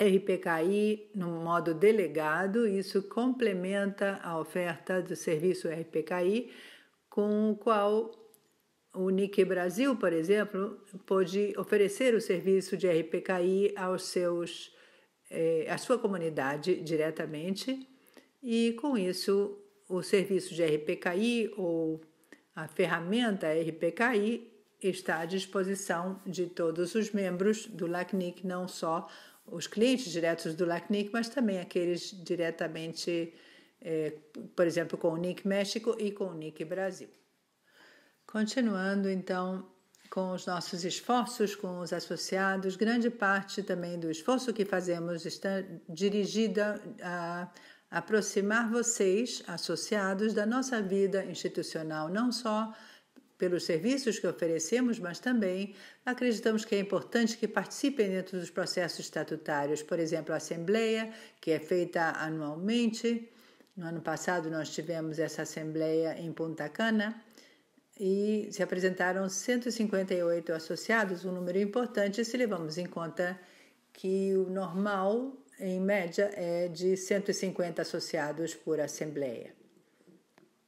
RPKI no modo delegado, isso complementa a oferta do serviço RPKI, com o qual o NIC Brasil, por exemplo, pode oferecer o serviço de RPKI aos seus, eh, à sua comunidade diretamente, e com isso o serviço de RPKI ou a ferramenta RPKI está à disposição de todos os membros do LACNIC, não só os clientes diretos do LACNIC, mas também aqueles diretamente, é, por exemplo, com o NIC México e com o NIC Brasil. Continuando então com os nossos esforços com os associados, grande parte também do esforço que fazemos está dirigida a aproximar vocês, associados, da nossa vida institucional, não só pelos serviços que oferecemos, mas também acreditamos que é importante que participem dentro dos processos estatutários, por exemplo, a Assembleia, que é feita anualmente. No ano passado, nós tivemos essa Assembleia em Punta Cana e se apresentaram 158 associados, um número importante se levamos em conta que o normal, em média, é de 150 associados por Assembleia.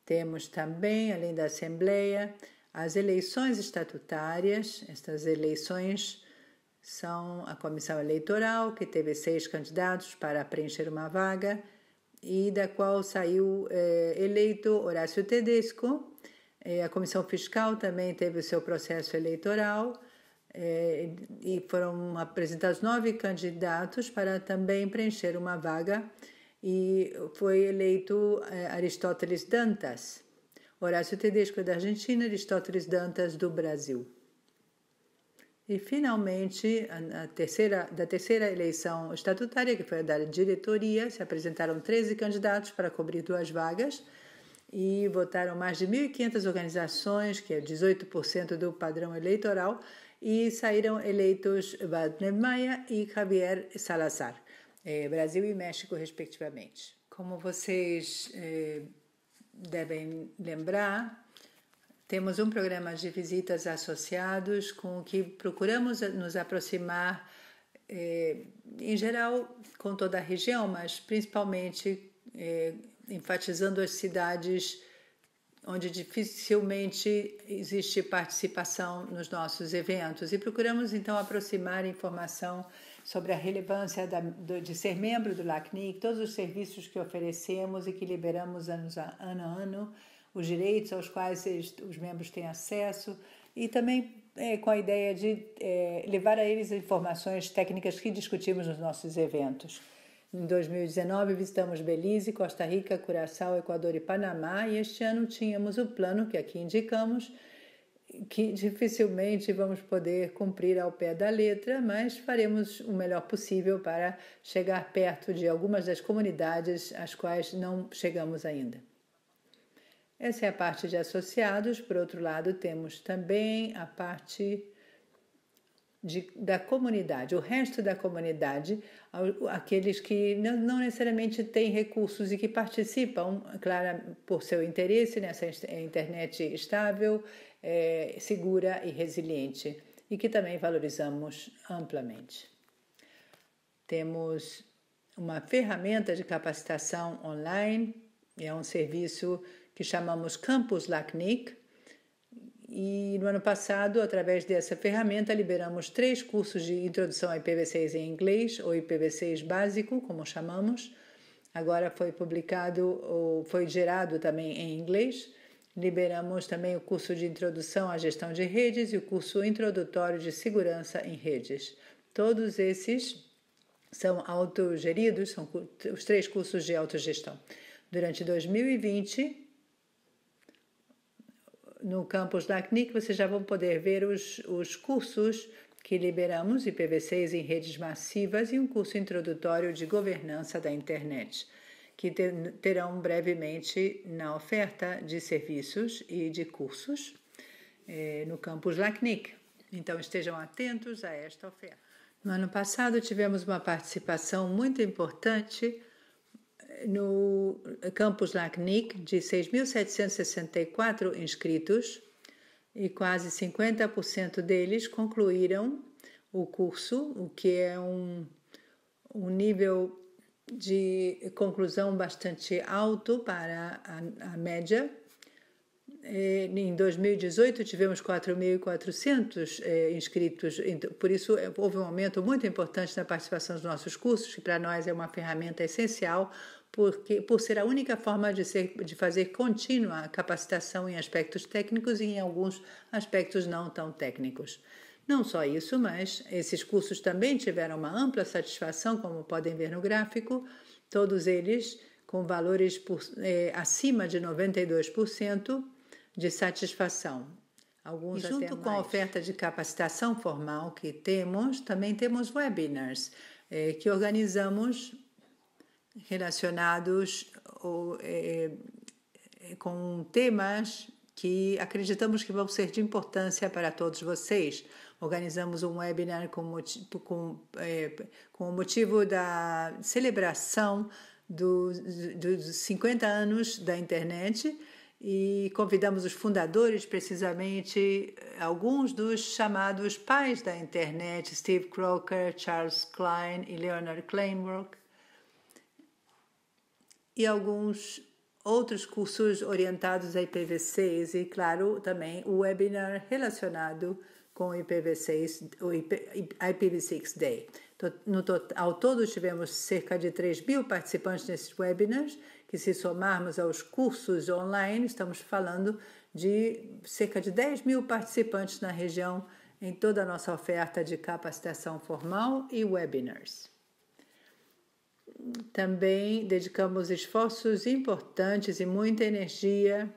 Temos também, além da Assembleia, as eleições estatutárias, estas eleições são a comissão eleitoral, que teve seis candidatos para preencher uma vaga e da qual saiu eh, eleito Horácio Tedesco. Eh, a comissão fiscal também teve o seu processo eleitoral eh, e foram apresentados nove candidatos para também preencher uma vaga e foi eleito Aristóteles Dantas. Horácio Tedesco da Argentina, Aristóteles Dantas do Brasil. E, finalmente, a terceira, da terceira eleição estatutária, que foi a da diretoria, se apresentaram 13 candidatos para cobrir duas vagas e votaram mais de 1.500 organizações, que é 18% do padrão eleitoral, e saíram eleitos Wagner Maia e Javier Salazar, eh, Brasil e México, respectivamente. Como vocês. Eh, devem lembrar, temos um programa de visitas associados com o que procuramos nos aproximar, eh, em geral, com toda a região, mas principalmente eh, enfatizando as cidades onde dificilmente existe participação nos nossos eventos. E procuramos, então, aproximar informação sobre a relevância da, de ser membro do LACNIC, todos os serviços que oferecemos e que liberamos anos a, ano a ano, os direitos aos quais eles, os membros têm acesso e também é, com a ideia de é, levar a eles informações técnicas que discutimos nos nossos eventos. Em 2019 visitamos Belize, Costa Rica, Curaçao, Equador e Panamá e este ano tínhamos o plano que aqui indicamos que dificilmente vamos poder cumprir ao pé da letra, mas faremos o melhor possível para chegar perto de algumas das comunidades às quais não chegamos ainda. Essa é a parte de associados. Por outro lado, temos também a parte de, da comunidade, o resto da comunidade, aqueles que não, não necessariamente têm recursos e que participam, claro, por seu interesse nessa internet estável, é, segura e resiliente e que também valorizamos amplamente. Temos uma ferramenta de capacitação online, é um serviço que chamamos Campus LACNIC. E no ano passado, através dessa ferramenta, liberamos três cursos de introdução a IPv6 em inglês, ou IPv6 básico, como chamamos. Agora foi publicado, ou foi gerado também em inglês. Liberamos também o curso de Introdução à Gestão de Redes e o curso Introdutório de Segurança em Redes. Todos esses são autogeridos, são os três cursos de autogestão. Durante 2020, no campus da CNIC, vocês já vão poder ver os, os cursos que liberamos, IPv6 em redes massivas e um curso introdutório de governança da internet que terão brevemente na oferta de serviços e de cursos é, no campus LACNIC. Então estejam atentos a esta oferta. No ano passado tivemos uma participação muito importante é, no campus LACNIC de 6.764 inscritos e quase 50% deles concluíram o curso, o que é um, um nível de conclusão bastante alto para a, a média. É, em 2018 tivemos 4.400 é, inscritos, então, por isso é, houve um aumento muito importante na participação dos nossos cursos, que para nós é uma ferramenta essencial, porque por ser a única forma de, ser, de fazer contínua capacitação em aspectos técnicos e em alguns aspectos não tão técnicos. Não só isso, mas esses cursos também tiveram uma ampla satisfação, como podem ver no gráfico, todos eles com valores por, eh, acima de 92% de satisfação. Alguns e junto com mais. a oferta de capacitação formal que temos, também temos webinars eh, que organizamos relacionados ou, eh, é, com temas que acreditamos que vão ser de importância para todos vocês Organizamos um webinar com, motivo, com, é, com o motivo da celebração dos, dos 50 anos da internet e convidamos os fundadores, precisamente alguns dos chamados pais da internet, Steve Crocker, Charles Klein e Leonard Kleinrock e alguns outros cursos orientados a IPv6 e, claro, também o webinar relacionado com o IPv6, o IPv6 Day. No total, ao todo, tivemos cerca de 3 mil participantes nesses webinars, que se somarmos aos cursos online, estamos falando de cerca de 10 mil participantes na região em toda a nossa oferta de capacitação formal e webinars. Também dedicamos esforços importantes e muita energia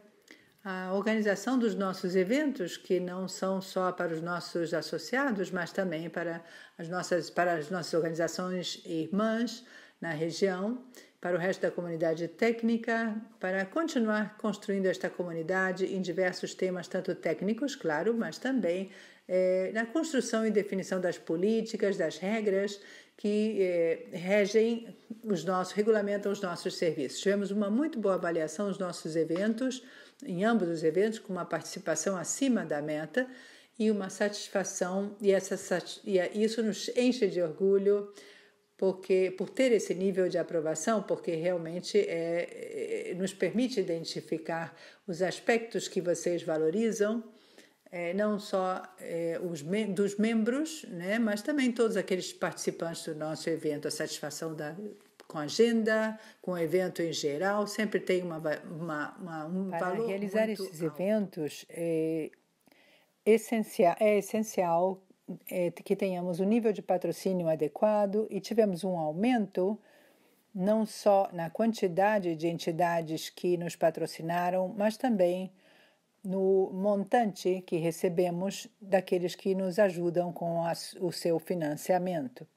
a organização dos nossos eventos, que não são só para os nossos associados, mas também para as nossas, para as nossas organizações irmãs na região, para o resto da comunidade técnica, para continuar construindo esta comunidade em diversos temas, tanto técnicos, claro, mas também é, na construção e definição das políticas, das regras que eh, regem os nossos, regulamentam os nossos serviços. Tivemos uma muito boa avaliação dos nossos eventos em ambos os eventos com uma participação acima da meta e uma satisfação e, essa, e é, isso nos enche de orgulho porque por ter esse nível de aprovação, porque realmente é, é, nos permite identificar os aspectos que vocês valorizam, é, não só é, os me dos membros, né, mas também todos aqueles participantes do nosso evento, a satisfação da com agenda, com evento em geral, sempre tem uma, uma, uma um Para valor. realizar esses alto. eventos, eh, é essencial, é essencial é, que tenhamos o um nível de patrocínio adequado e tivemos um aumento não só na quantidade de entidades que nos patrocinaram, mas também no montante que recebemos daqueles que nos ajudam com a, o seu financiamento.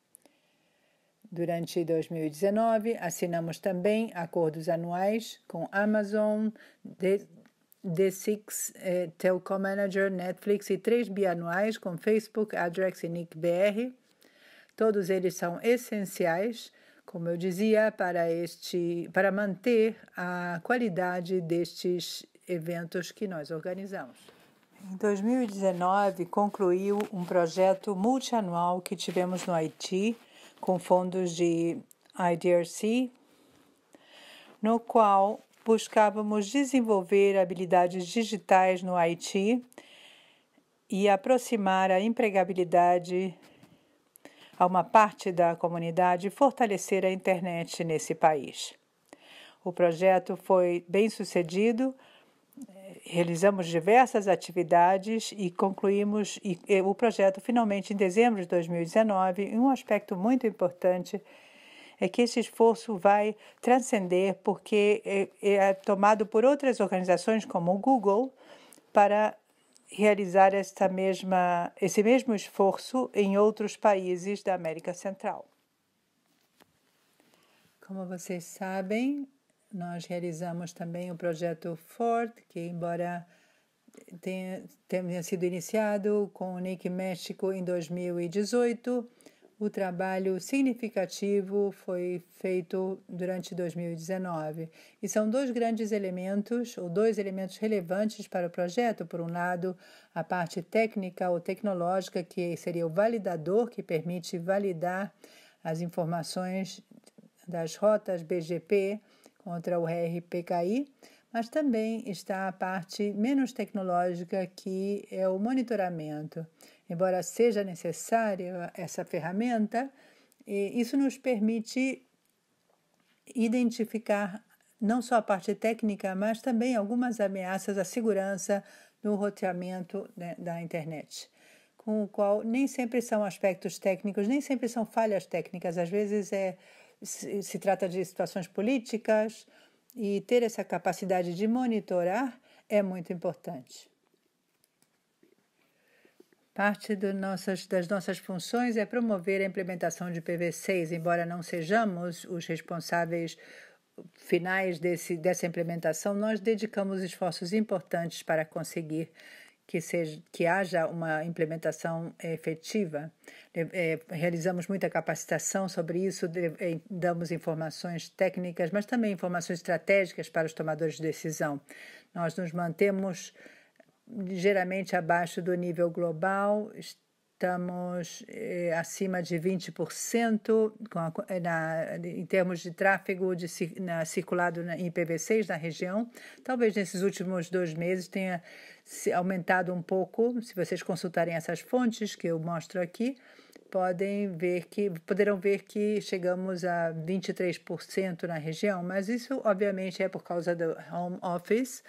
Durante 2019, assinamos também acordos anuais com Amazon, D6, eh, Telco Manager, Netflix e três bianuais com Facebook, Adrex e NickBR. Todos eles são essenciais, como eu dizia, para, este, para manter a qualidade destes eventos que nós organizamos. Em 2019, concluiu um projeto multianual que tivemos no Haiti com fundos de IDRC, no qual buscávamos desenvolver habilidades digitais no Haiti e aproximar a empregabilidade a uma parte da comunidade e fortalecer a internet nesse país. O projeto foi bem sucedido realizamos diversas atividades e concluímos o projeto finalmente em dezembro de 2019. E um aspecto muito importante é que esse esforço vai transcender porque é, é, tomado por outras organizações como o Google para realizar esta mesma, esse mesmo esforço em outros países da América Central. Como vocês sabem, nós realizamos também o projeto Ford, que embora tenha, tenha sido iniciado com o NIC México em 2018, o trabalho significativo foi feito durante 2019. E são dois grandes elementos, ou dois elementos relevantes para o projeto. Por um lado, a parte técnica ou tecnológica, que seria o validador, que permite validar as informações das rotas BGP contra o RPKI, mas também está a parte menos tecnológica, que é o monitoramento. Embora seja necessária essa ferramenta, isso nos permite identificar não só a parte técnica, mas também algumas ameaças à segurança no roteamento né, da internet, com o qual nem sempre são aspectos técnicos, nem sempre são falhas técnicas, às vezes é se, se trata de situações políticas, e ter essa capacidade de monitorar é muito importante. Parte nossas, das nossas funções é promover a implementação de PV6, embora não sejamos os responsáveis finais desse, dessa implementação, nós dedicamos esforços importantes para conseguir que, seja, que haja uma implementação eh, efetiva. Eh, eh, realizamos muita capacitação sobre isso, damos informações técnicas, mas também informações estratégicas para os tomadores de decisão. Nós nos mantemos ligeiramente abaixo do nível global, estamos eh, acima de 20% a, eh, na, em termos de tráfego de, na, circulado na, em IPv6 na região. Talvez nesses últimos dois meses tenha aumentado um pouco, se vocês consultarem essas fontes que eu mostro aqui podem ver que poderão ver que chegamos a 23% na região, mas isso obviamente é por causa do home office,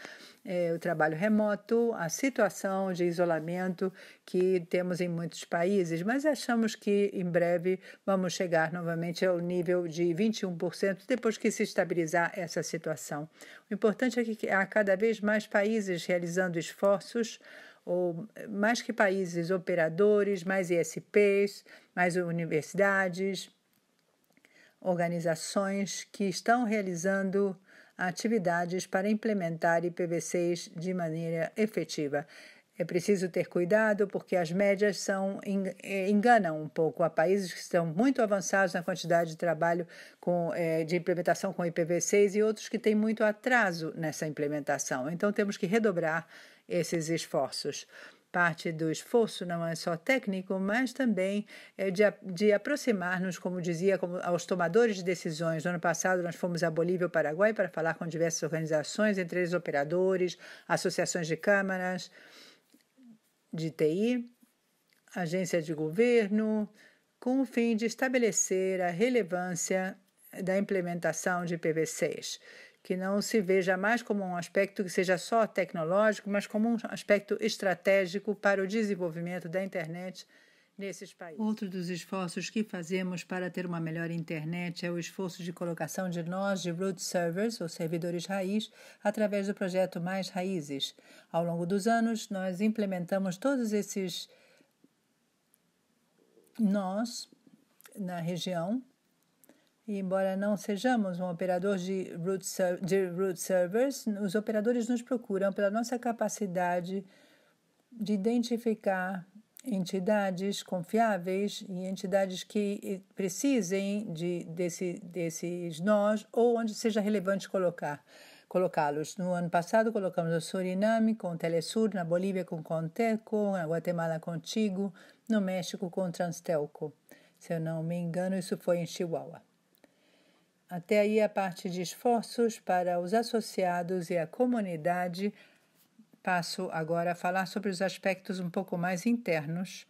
é, o trabalho remoto, a situação de isolamento que temos em muitos países, mas achamos que em breve vamos chegar novamente ao nível de 21% depois que se estabilizar essa situação. O importante é que há cada vez mais países realizando esforços ou eh, mais que países, operadores, mais ISPs, mais universidades, organizações que estão realizando atividades para implementar IPv6 de maneira efetiva. É preciso ter cuidado porque as médias são, é, enganam um pouco. Há países que estão muito avançados na quantidade de trabalho com, é, de implementação com IPv6 e outros que têm muito atraso nessa implementação. Então, temos que redobrar esses esforços. Parte do esforço não é só técnico, mas também é de, de aproximar-nos, como dizia, como aos tomadores de decisões. No ano passado, nós fomos a Bolívia e Paraguai para falar com diversas organizações, entre eles operadores, associações de câmaras de TI, agência de governo, com o fim de estabelecer a relevância da implementação de IPv6, que não se veja mais como um aspecto que seja só tecnológico, mas como um aspecto estratégico para o desenvolvimento da internet nesses países. Outro dos esforços que fazemos para ter uma melhor internet é o esforço de colocação de nós de root servers, ou servidores raiz, através do projeto Mais Raízes. Ao longo dos anos, nós implementamos todos esses nós na região. E embora não sejamos um operador de root, de root servers, os operadores nos procuram pela nossa capacidade de identificar entidades confiáveis e entidades que eh, precisem de, desse, desses nós ou onde seja relevante colocar colocá-los. No ano passado colocamos o Suriname com o Telesur, na Bolívia com Conteco, na Guatemala com Tigo, no México com Transtelco. Se eu não me engano, isso foi em Chihuahua. Até aí a parte de esforços para os associados e a comunidade Passo agora a falar sobre os aspectos um pouco mais internos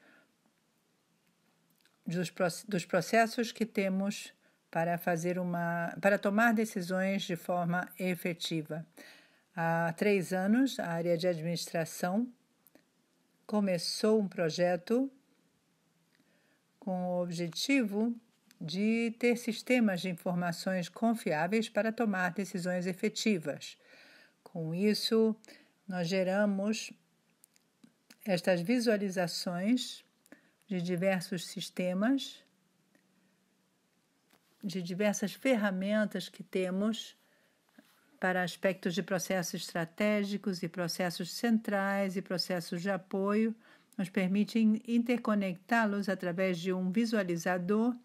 dos, dos processos que temos para fazer uma para tomar decisões de forma efetiva. Há três anos, a área de administração começou um projeto com o objetivo de ter sistemas de informações confiáveis para tomar decisões efetivas. Com isso, nós geramos estas visualizações de diversos sistemas, de diversas ferramentas que temos para aspectos de processos estratégicos e processos centrais e processos de apoio, nos permite interconectá-los através de um visualizador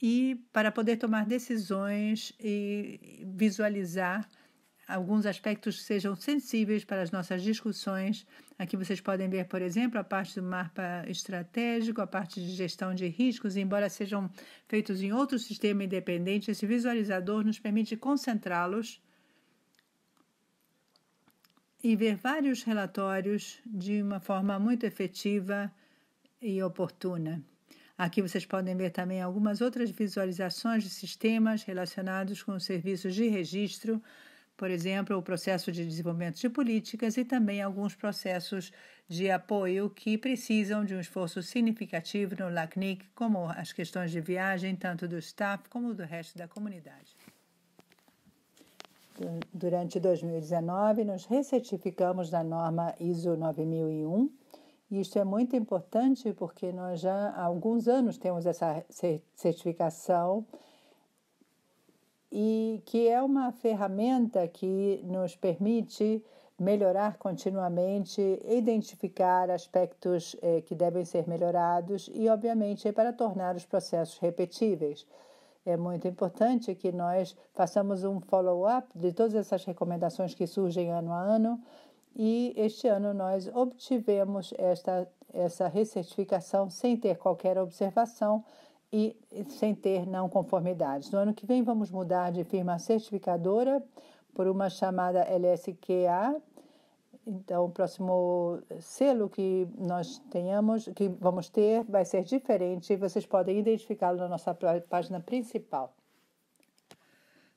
e para poder tomar decisões e visualizar alguns aspectos sejam sensíveis para as nossas discussões. Aqui vocês podem ver, por exemplo, a parte do mapa estratégico, a parte de gestão de riscos, embora sejam feitos em outro sistema independente, esse visualizador nos permite concentrá-los e ver vários relatórios de uma forma muito efetiva e oportuna. Aqui vocês podem ver também algumas outras visualizações de sistemas relacionados com os serviços de registro, por exemplo, o processo de desenvolvimento de políticas e também alguns processos de apoio que precisam de um esforço significativo no LACNIC, como as questões de viagem, tanto do staff como do resto da comunidade. Durante 2019, nos recertificamos da norma ISO 9001. E isto é muito importante porque nós já há alguns anos temos essa certificação e que é uma ferramenta que nos permite melhorar continuamente, identificar aspectos eh, que devem ser melhorados e, obviamente, é para tornar os processos repetíveis. É muito importante que nós façamos um follow-up de todas essas recomendações que surgem ano a ano e este ano nós obtivemos esta, essa recertificação sem ter qualquer observação e sem ter não conformidades. No ano que vem vamos mudar de firma certificadora por uma chamada LSQA. Então, o próximo selo que nós tenhamos, que vamos ter, vai ser diferente. e Vocês podem identificá-lo na nossa página principal.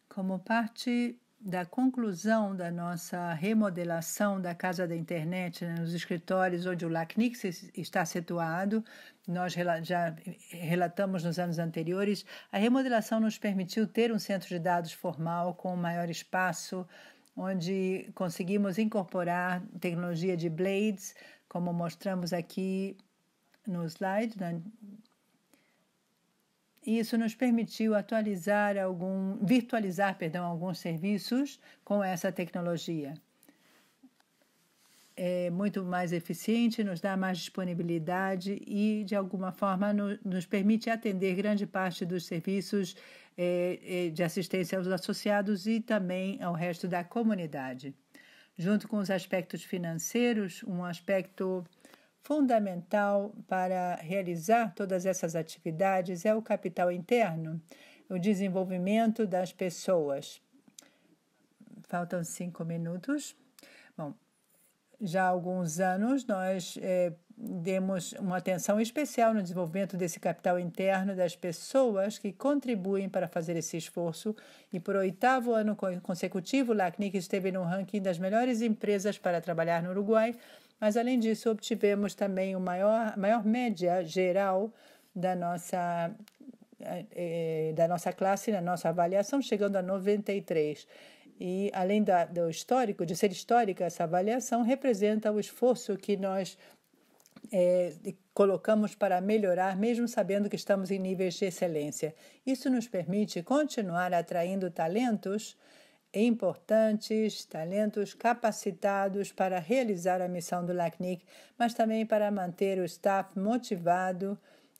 Como parte da conclusão da nossa remodelação da Casa da Internet, né, nos escritórios onde o LACNIC está situado, nós já relatamos nos anos anteriores, a remodelação nos permitiu ter um centro de dados formal com maior espaço, onde conseguimos incorporar tecnologia de blades, como mostramos aqui no slide, né, isso nos permitiu atualizar algum, virtualizar, perdão, alguns serviços com essa tecnologia. É muito mais eficiente, nos dá mais disponibilidade e, de alguma forma, no, nos permite atender grande parte dos serviços é, é de assistência aos associados e também ao resto da comunidade. Junto com os aspectos financeiros, um aspecto Fundamental para realizar todas essas atividades é o capital interno, o desenvolvimento das pessoas. Faltam cinco minutos. Bom, já há alguns anos nós eh, demos uma atenção especial no desenvolvimento desse capital interno das pessoas que contribuem para fazer esse esforço. E por oitavo ano consecutivo, a LACNIC esteve no ranking das melhores empresas para trabalhar no Uruguai mas, além disso, obtivemos também o maior, maior média geral da nossa, eh, eh, da nossa classe, na nossa avaliação, chegando a 93. E, além da, do histórico, de ser histórica, essa avaliação representa o esforço que nós é, colocamos para melhorar, mesmo sabendo que estamos em níveis de excelência. Isso nos permite continuar atraindo talentos importantes, talentos capacitados para realizar a missão do LACNIC, mas também para manter o staff motivado,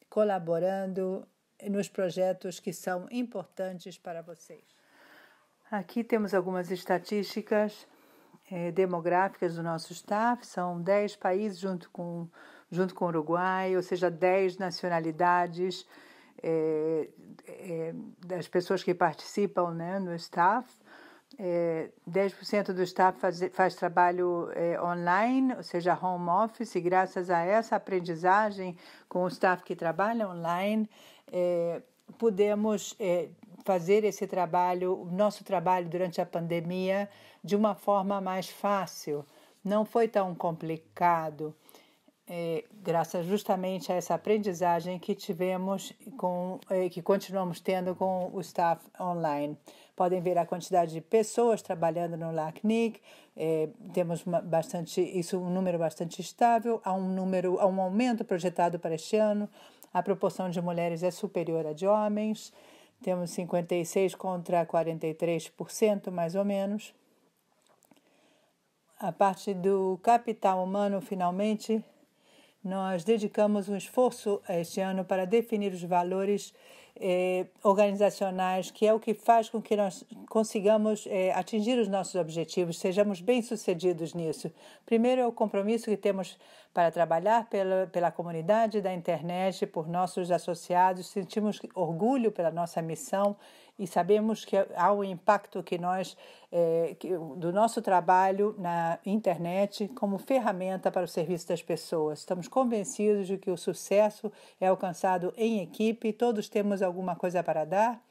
colaborando nos projetos que são importantes para vocês. Aqui temos algumas estatísticas eh, demográficas do nosso staff, são 10 países junto com, junto com o Uruguai, ou seja, 10 nacionalidades eh, eh, das pessoas que participam né, no staff é, 10% do staff faz, faz trabalho é, online, ou seja, home office, e graças a essa aprendizagem com o staff que trabalha online, é, pudemos é, fazer esse trabalho, o nosso trabalho durante a pandemia, de uma forma mais fácil. Não foi tão complicado é, graças justamente a essa aprendizagem que tivemos com é, que continuamos tendo com o staff online. Podem ver a quantidade de pessoas trabalhando no LACNIC, é, temos uma, bastante isso um número bastante estável, há um número há um aumento projetado para este ano. A proporção de mulheres é superior à de homens. Temos 56 contra 43% mais ou menos. A parte do capital humano finalmente nós dedicamos um esforço eh, este ano para definir os valores eh, organizacionais, que é o que faz com que nós consigamos eh, atingir os nossos objetivos, sejamos bem-sucedidos nisso. Primeiro é o compromisso que temos para trabalhar pela, pela comunidade da internet, por nossos associados, sentimos orgulho pela nossa missão e sabemos que há um impacto que nós é, que, do nosso trabalho na internet como ferramenta para o serviço das pessoas. Estamos convencidos de que o sucesso é alcançado em equipe, todos temos alguma coisa para dar.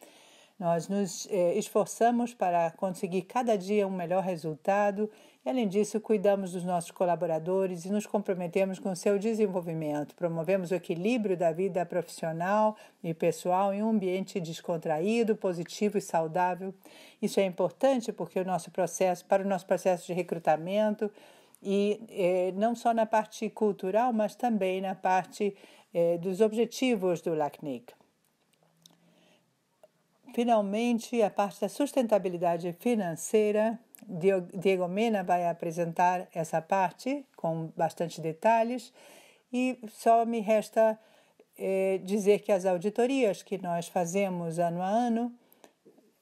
Nós nos é, esforçamos para conseguir cada dia um melhor resultado Além disso, cuidamos dos nossos colaboradores e nos comprometemos com seu desenvolvimento. Promovemos o equilíbrio da vida profissional e pessoal em um ambiente descontraído, positivo e saudável. Isso é importante porque o nosso processo, para o nosso processo de recrutamento e eh, não só na parte cultural, mas também na parte eh, dos objetivos do LACNIC. Finalmente, a parte da sustentabilidade financeira Diego Mena vai apresentar essa parte com bastante detalhes e só me resta é, dizer que as auditorias que nós fazemos ano a ano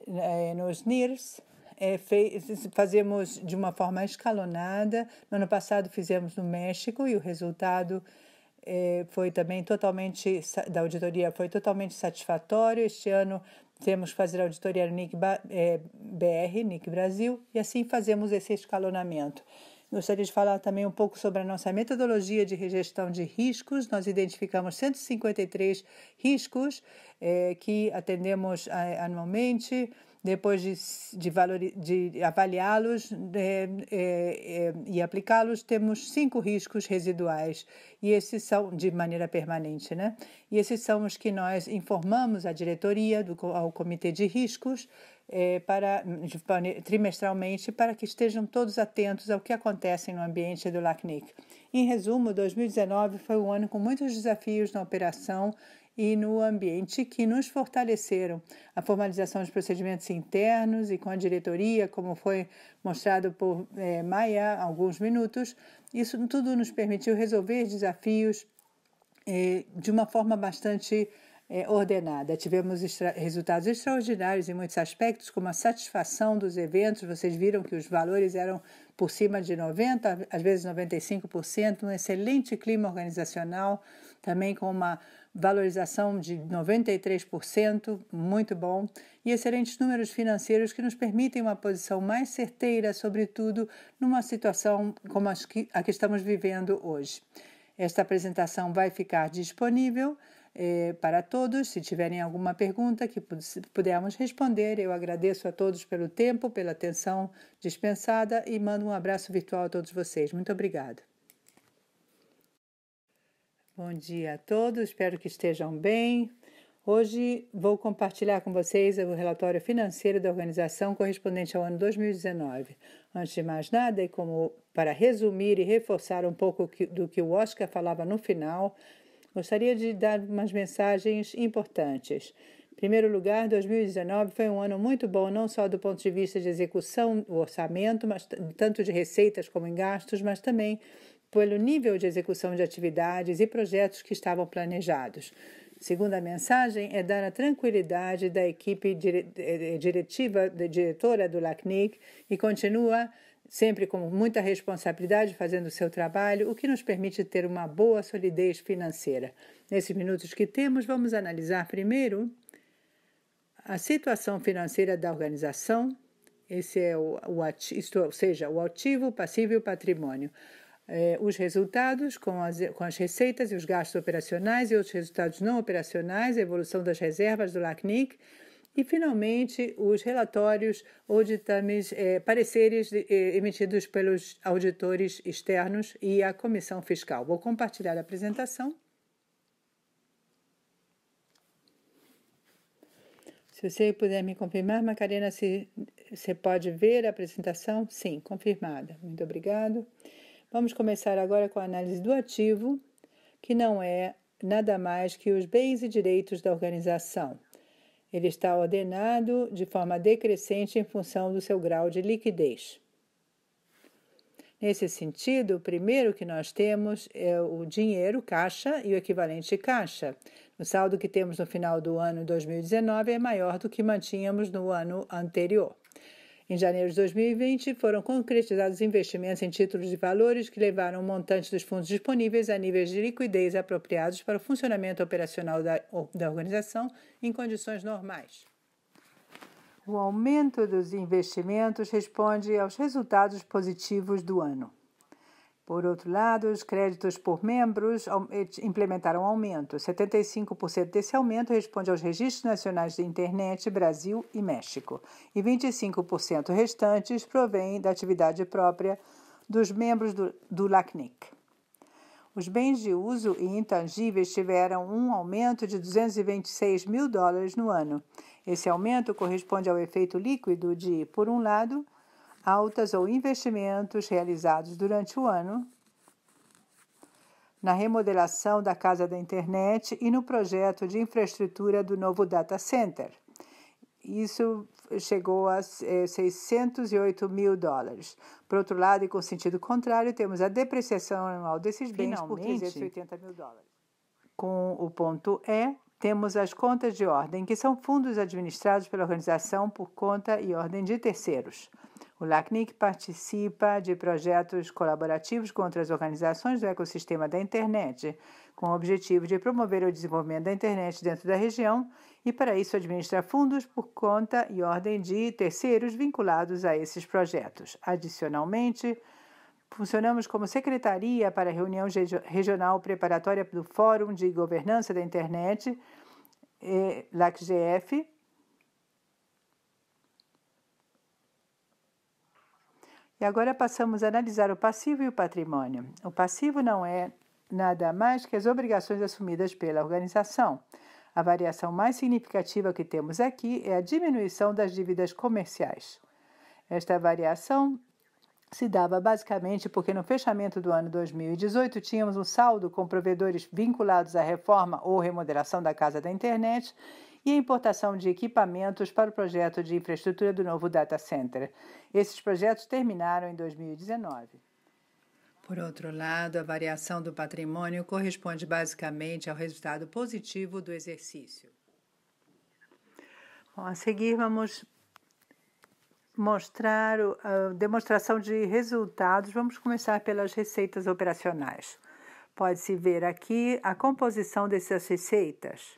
é, nos NIRS é, eh, fez, fazemos de uma forma escalonada. No ano passado fizemos no México e o resultado foi também totalmente da auditoria foi totalmente satisfatório. Este ano temos fazer auditoria no NIC BR, é, NIC Brasil, e assim fazemos esse escalonamento. Gostaria de falar também um pouco sobre a nossa metodologia de gestão de riscos. Nós identificamos 153 riscos é, que atendemos anualmente depois de, de, de avaliá-los é, é, é, e aplicá-los, temos cinco riscos residuais, e esses são de maneira permanente, né? E esses são os que nós informamos à diretoria, do, ao comitê de riscos, é, para, trimestralmente, para que estejam todos atentos ao que acontece no ambiente do LACNIC. Em resumo, 2019 foi um ano com muitos desafios na operação e no ambiente que nos fortaleceram. A formalização dos procedimentos internos e com a diretoria, como foi mostrado por é, Maia há alguns minutos, isso tudo nos permitiu resolver desafios é, de uma forma bastante é, ordenada. Tivemos extra resultados extraordinários em muitos aspectos, como a satisfação dos eventos. Vocês viram que os valores eram por cima de 90%, às vezes 95%, um excelente clima organizacional, também com uma valorização de 93%, muito bom, e excelentes números financeiros que nos permitem uma posição mais certeira, sobretudo numa situação como a que estamos vivendo hoje. Esta apresentação vai ficar disponível eh, para todos. Se tiverem alguma pergunta que pudermos responder, eu agradeço a todos pelo tempo, pela atenção dispensada e mando um abraço virtual a todos vocês. Muito obrigada. Bom dia a todos, espero que estejam bem. Hoje vou compartilhar com vocês o relatório financeiro da organização correspondente ao ano 2019. Antes de mais nada, e como para resumir e reforçar um pouco do que o Oscar falava no final, Gostaria de dar umas mensagens importantes. Em primeiro lugar, 2019 foi um ano muito bom, não só do ponto de vista de execução do orçamento, mas tanto de receitas como em gastos, mas também pelo nível de execução de atividades e projetos que estavam planejados. Segunda mensagem é dar a tranquilidade da equipe eh, diretiva, diretora do LACNIC e continua sempre com muita responsabilidade fazendo o seu trabalho, o que nos permite ter uma boa solidez financeira. Nesses minutos que temos, vamos analisar primeiro a situação financeira da organização. Esse é o, o isto, ou seja, o ativo, o passivo e o patrimônio. É, os resultados com as, com as receitas e os gastos operacionais e outros resultados não operacionais, a evolução das reservas do LACNIC, e, finalmente, os relatórios ou ditames, é, pareceres de, é, emitidos pelos auditores externos e a Comissão Fiscal. Vou compartilhar a apresentação. Se você puder me confirmar, Macarena, se você pode ver a apresentação? Sim, confirmada. Muito obrigado. Vamos começar agora com a análise do ativo, que não é nada mais que os bens e direitos da organização. Ele está ordenado de forma decrescente em função do seu grau de liquidez. Nesse sentido, o primeiro que nós temos é o dinheiro, caixa, e o equivalente caixa. O saldo que temos no final do ano 2019 é maior do que mantínhamos no ano anterior. Em janeiro de 2020, foram concretizados investimentos em títulos de valores que levaram o montante dos fundos disponíveis a níveis de liquidez apropriados para o funcionamento operacional da, da organização em condições normais. O aumento dos investimentos responde aos resultados positivos do ano. Por outro lado, os créditos por membros implementaram um aumento. 75% desse aumento responde aos registros nacionais de internet Brasil e México, e 25% restantes provém da atividade própria dos membros do, do LACNIC. Os bens de uso e intangíveis tiveram um aumento de 226 mil dólares no ano. Esse aumento corresponde ao efeito líquido de, por um lado, altas ou investimentos realizados durante o ano, na remodelação da Casa da Internet e no projeto de infraestrutura do novo data center. Isso chegou a 608 é, mil dólares. Por outro lado, e com sentido contrário, temos a depreciação anual desses bens Finalmente, por 380 mil dólares. Com o ponto E, temos as contas de ordem, que são fundos administrados pela organização por conta e ordem de terceiros. O LACNIC participa de projetos colaborativos com outras organizações do ecossistema da internet, com o objetivo de promover o desenvolvimento da internet dentro da região e, para isso, administra fundos por conta e ordem de terceiros vinculados a esses projetos. Adicionalmente, Funcionamos como secretaria para a reunião regional preparatória do Fórum de Governança da Internet, eh, LACGF, E agora passamos a analisar o passivo e o patrimônio. O passivo não é nada mais que as obrigações assumidas pela organização. A variação mais significativa que temos aqui é a diminuição das dívidas comerciais. Esta variação se dava basicamente porque no fechamento do ano 2018 tínhamos um saldo com provedores vinculados à reforma ou remodelação da casa da internet e a importação de equipamentos para o projeto de infraestrutura do novo data center. Esses projetos terminaram em 2019. Por outro lado, a variação do patrimônio corresponde basicamente ao resultado positivo do exercício. Bom, a seguir, vamos mostrar a demonstração de resultados. Vamos começar pelas receitas operacionais. Pode-se ver aqui a composição dessas receitas.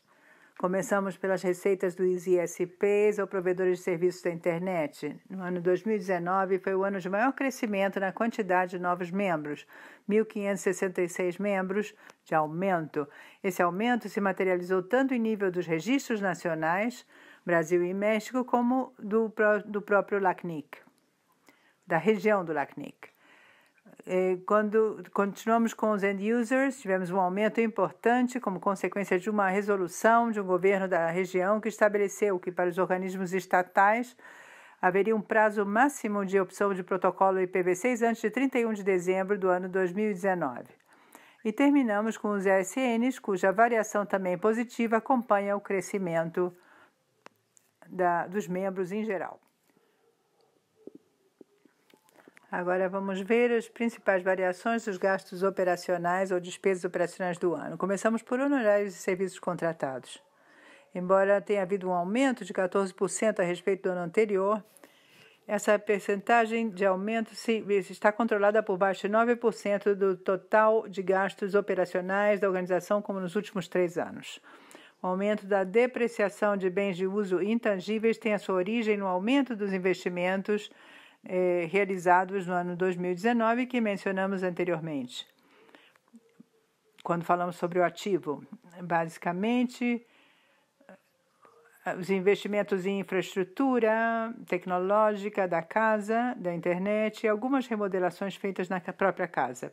Começamos pelas receitas dos ISPs ou provedores de serviços da internet. No ano 2019 foi o ano de maior crescimento na quantidade de novos membros, 1.566 membros de aumento. Esse aumento se materializou tanto em nível dos registros nacionais, Brasil e México, como do, do próprio LACNIC, da região do LACNIC. Eh, quando continuamos com os end users, tivemos um aumento importante como consequência de uma resolução de um governo da região que estabeleceu que para os organismos estatais haveria um prazo máximo de opção de protocolo IPv6 antes de 31 de dezembro do ano 2019. E terminamos com os ESNs, cuja variação também positiva acompanha o crescimento da, dos membros em geral. Agora vamos ver as principais variações dos gastos operacionais ou despesas operacionais do ano. Começamos por honorários e serviços contratados. Embora tenha havido um aumento de 14% a respeito do ano anterior, essa percentagem de aumento se, está controlada por baixo de 9% do total de gastos operacionais da organização, como nos últimos três anos. O aumento da depreciação de bens de uso intangíveis tem a sua origem no aumento dos investimentos eh, realizados no ano 2019 que mencionamos anteriormente. Quando falamos sobre o ativo, basicamente, eh, os investimentos em infraestrutura tecnológica da casa, da internet e algumas remodelações feitas na própria casa.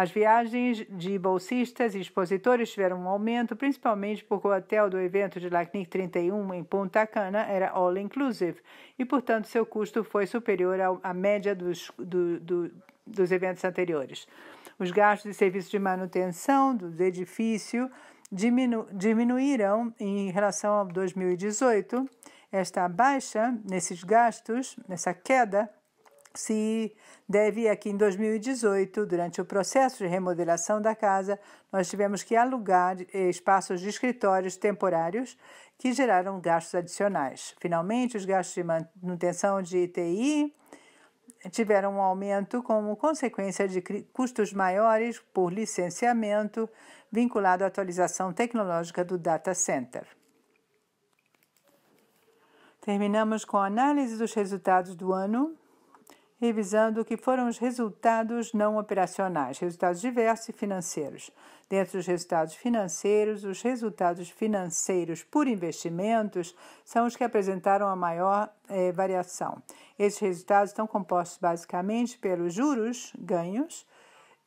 As viagens de bolsistas e expositores tiveram um aumento, principalmente porque o hotel do evento de LACNIC 31 em Punta Cana era all inclusive e, portanto, seu custo foi superior à média dos, do, do, dos eventos anteriores. Os gastos de serviço de manutenção do edifício diminu, diminuíram em relação a 2018. Esta baixa nesses gastos, nessa queda, se deve a que em 2018, durante o processo de remodelação da casa, nós tivemos que alugar eh, espaços de escritórios temporários que geraram gastos adicionais. Finalmente, os gastos de manutenção de ITI tiveram um aumento como consequência de custos maiores por licenciamento vinculado à atualização tecnológica do data center. Terminamos com a análise dos resultados do ano revisando o que foram os resultados não operacionais, resultados diversos e financeiros. Dentro dos resultados financeiros, os resultados financeiros por investimentos são os que apresentaram a maior eh, variação. Esses resultados estão compostos basicamente pelos juros ganhos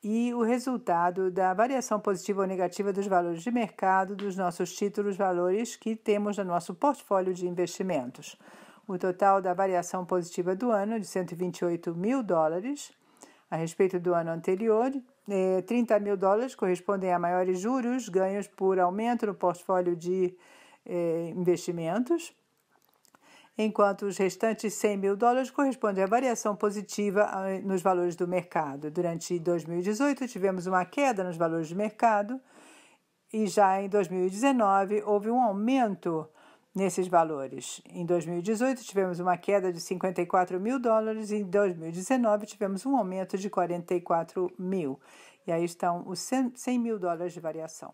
e o resultado da variação positiva ou negativa dos valores de mercado dos nossos títulos valores que temos no nosso portfólio de investimentos o total da variação positiva do ano de 128 mil dólares a respeito do ano anterior. 30 é, mil dólares correspondem a maiores juros ganhos por aumento no portfólio de é, investimentos, enquanto os restantes 100 mil dólares correspondem à variação positiva ah, nos valores do mercado. Durante 2018, tivemos uma queda nos valores de mercado e já em 2019 houve um aumento nesses valores. Em 2018, tivemos uma queda de 54 mil dólares, em 2019, tivemos um aumento de 44 mil. E aí estão os 100 mil dólares de variação.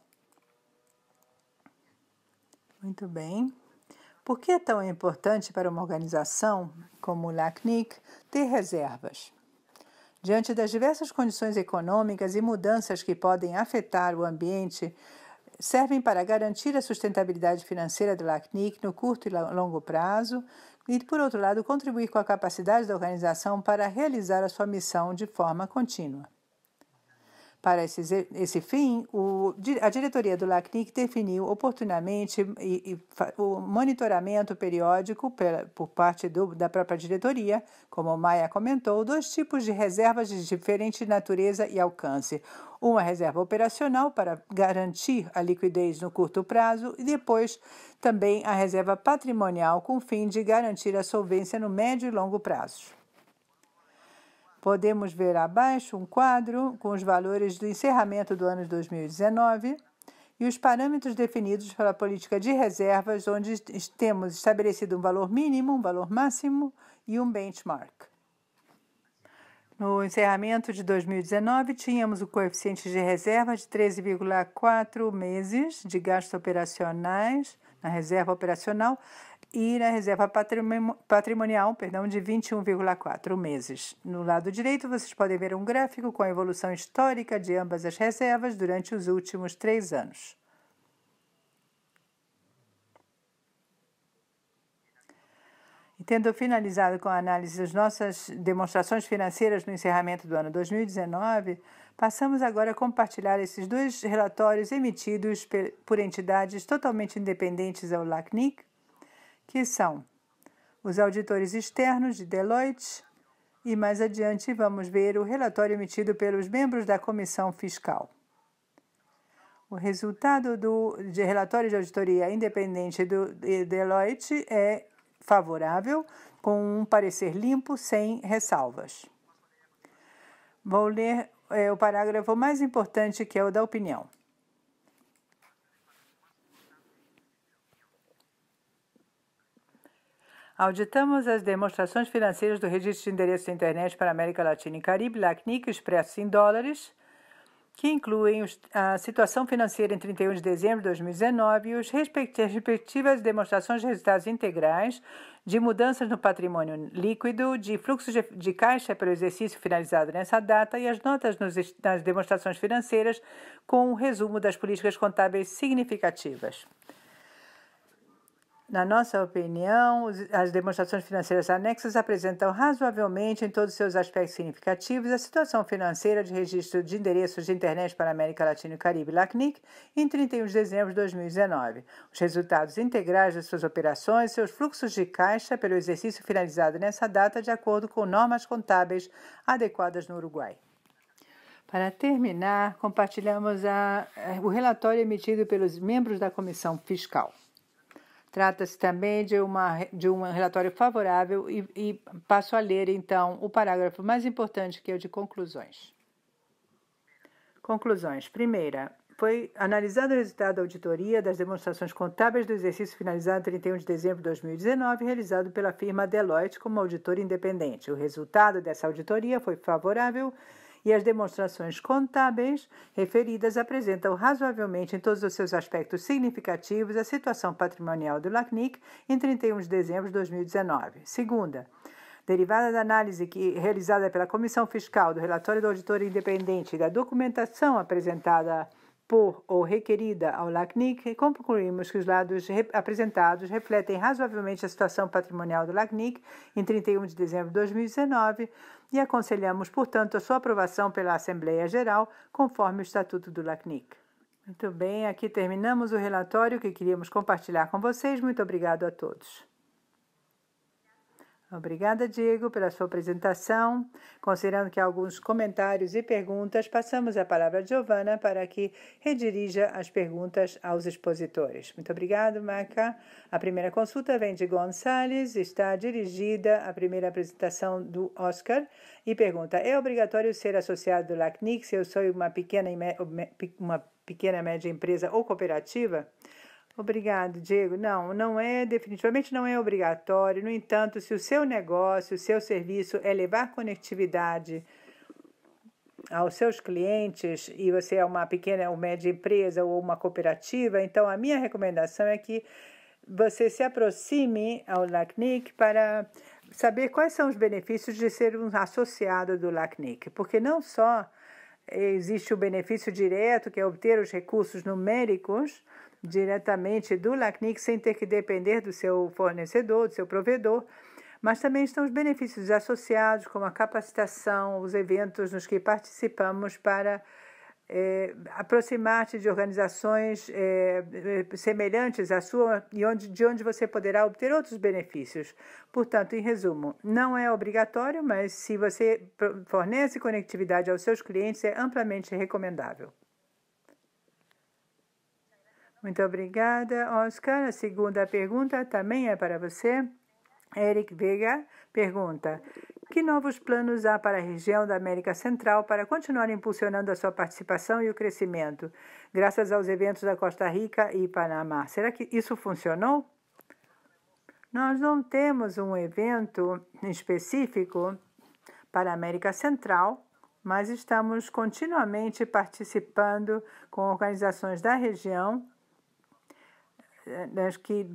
Muito bem. Por que é tão importante para uma organização como o LACNIC ter reservas? Diante das diversas condições econômicas e mudanças que podem afetar o ambiente servem para garantir a sustentabilidade financeira do LACNIC no curto e longo prazo e, por outro lado, contribuir com a capacidade da organização para realizar a sua missão de forma contínua. Para esse, esse fim, o, a diretoria do LACNIC definiu oportunamente e, e, o monitoramento periódico pela, por parte do, da própria diretoria, como Maia comentou, dois tipos de reservas de diferente natureza e alcance. Uma reserva operacional para garantir a liquidez no curto prazo e depois também a reserva patrimonial com fim de garantir a solvência no médio e longo prazo. Podemos ver abaixo um quadro com os valores do encerramento do ano de 2019 e os parâmetros definidos para a política de reservas, onde temos estabelecido um valor mínimo, um valor máximo e um benchmark. No encerramento de 2019, tínhamos o coeficiente de reserva de 13,4 meses de gastos operacionais na reserva operacional, e na reserva patrimonial, perdão, de 21,4 meses. No lado direito, vocês podem ver um gráfico com a evolução histórica de ambas as reservas durante os últimos três anos. E tendo finalizado com a análise das nossas demonstrações financeiras no encerramento do ano 2019, passamos agora a compartilhar esses dois relatórios emitidos por entidades totalmente independentes ao LACNIC que são os auditores externos de Deloitte e mais adiante vamos ver o relatório emitido pelos membros da Comissão Fiscal. O resultado do de relatório de auditoria independente do de Deloitte é favorável, com um parecer limpo, sem ressalvas. Vou ler é, o parágrafo mais importante, que é o da opinião. Auditamos as demonstrações financeiras do Registro de Endereços da Internet para a América Latina e Caribe, LACNIC, expressos em dólares, que incluem a situação financeira em 31 de dezembro de 2019 e as respectivas demonstrações de resultados integrais de mudanças no patrimônio líquido, de fluxo de caixa para o exercício finalizado nessa data e as notas nas demonstrações financeiras com o um resumo das políticas contábeis significativas. Na nossa opinião, as demonstrações financeiras anexas apresentam razoavelmente, em todos seus aspectos significativos, a situação financeira de registro de endereços de internet para a América Latina e Caribe, LACNIC, em 31 de dezembro de 2019. Os resultados integrais de suas operações e seus fluxos de caixa pelo exercício finalizado nessa data, de acordo com normas contábeis adequadas no Uruguai. Para terminar, compartilhamos a, o relatório emitido pelos membros da Comissão Fiscal. Trata-se também de, uma, de um relatório favorável e, e passo a ler, então, o parágrafo mais importante que é o de conclusões. Conclusões. Primeira, foi analisado o resultado da auditoria das demonstrações contábeis do exercício finalizado 31 de dezembro de 2019, realizado pela firma Deloitte como auditor independente. O resultado dessa auditoria foi favorável e as demonstrações contábeis referidas apresentam razoavelmente em todos os seus aspectos significativos a situação patrimonial do LACNIC em 31 de dezembro de 2019. Segunda, derivada da análise que, realizada pela Comissão Fiscal do relatório do auditor independente e da documentação apresentada por ou requerida ao LACNIC, concluímos que os dados apresentados refletem razoavelmente a situação patrimonial do LACNIC em 31 de dezembro de 2019 e aconselhamos, portanto, a sua aprovação pela Assembleia Geral, conforme o Estatuto do LACNIC. Muito bem, aqui terminamos o relatório que queríamos compartilhar com vocês. Muito obrigado a todos. Obrigada, Diego, pela sua apresentação. Considerando que há alguns comentários e perguntas, passamos a palavra a Giovana para que redirija as perguntas aos expositores. Muito obrigado, Maca. A primeira consulta vem de Gonçalves, está dirigida à primeira apresentação do Oscar e pergunta: É obrigatório ser associado do LACNIC se eu sou uma pequena, uma pequena média empresa ou cooperativa? Obrigado, Diego. Não, não é, definitivamente não é obrigatório. No entanto, se o seu negócio, o seu serviço é levar conectividade aos seus clientes e você é uma pequena ou média empresa ou uma cooperativa, então a minha recomendação é que você se aproxime ao LACNIC para saber quais são os benefícios de ser um associado do LACNIC, porque não só existe o benefício direto, que é obter os recursos numéricos, diretamente do LACNIC sem ter que depender do seu fornecedor, do seu provedor, mas também estão os benefícios associados, como a capacitação, os eventos nos que participamos para é, aproximar-te de organizações é, é semelhantes à sua e onde, de onde você poderá obter outros benefícios. Portanto, em resumo, não é obrigatório, mas se você fornece conectividade aos seus clientes, é amplamente recomendável. Muito obrigada, Oscar. A segunda pergunta também é para você. Eric Vega pergunta: Que novos planos há para a região da América Central para continuar impulsionando a sua participação e o crescimento, graças aos eventos da Costa Rica e Panamá? Será que isso funcionou? Nós não temos um evento específico para a América Central, mas estamos continuamente participando com organizações da região né, acho que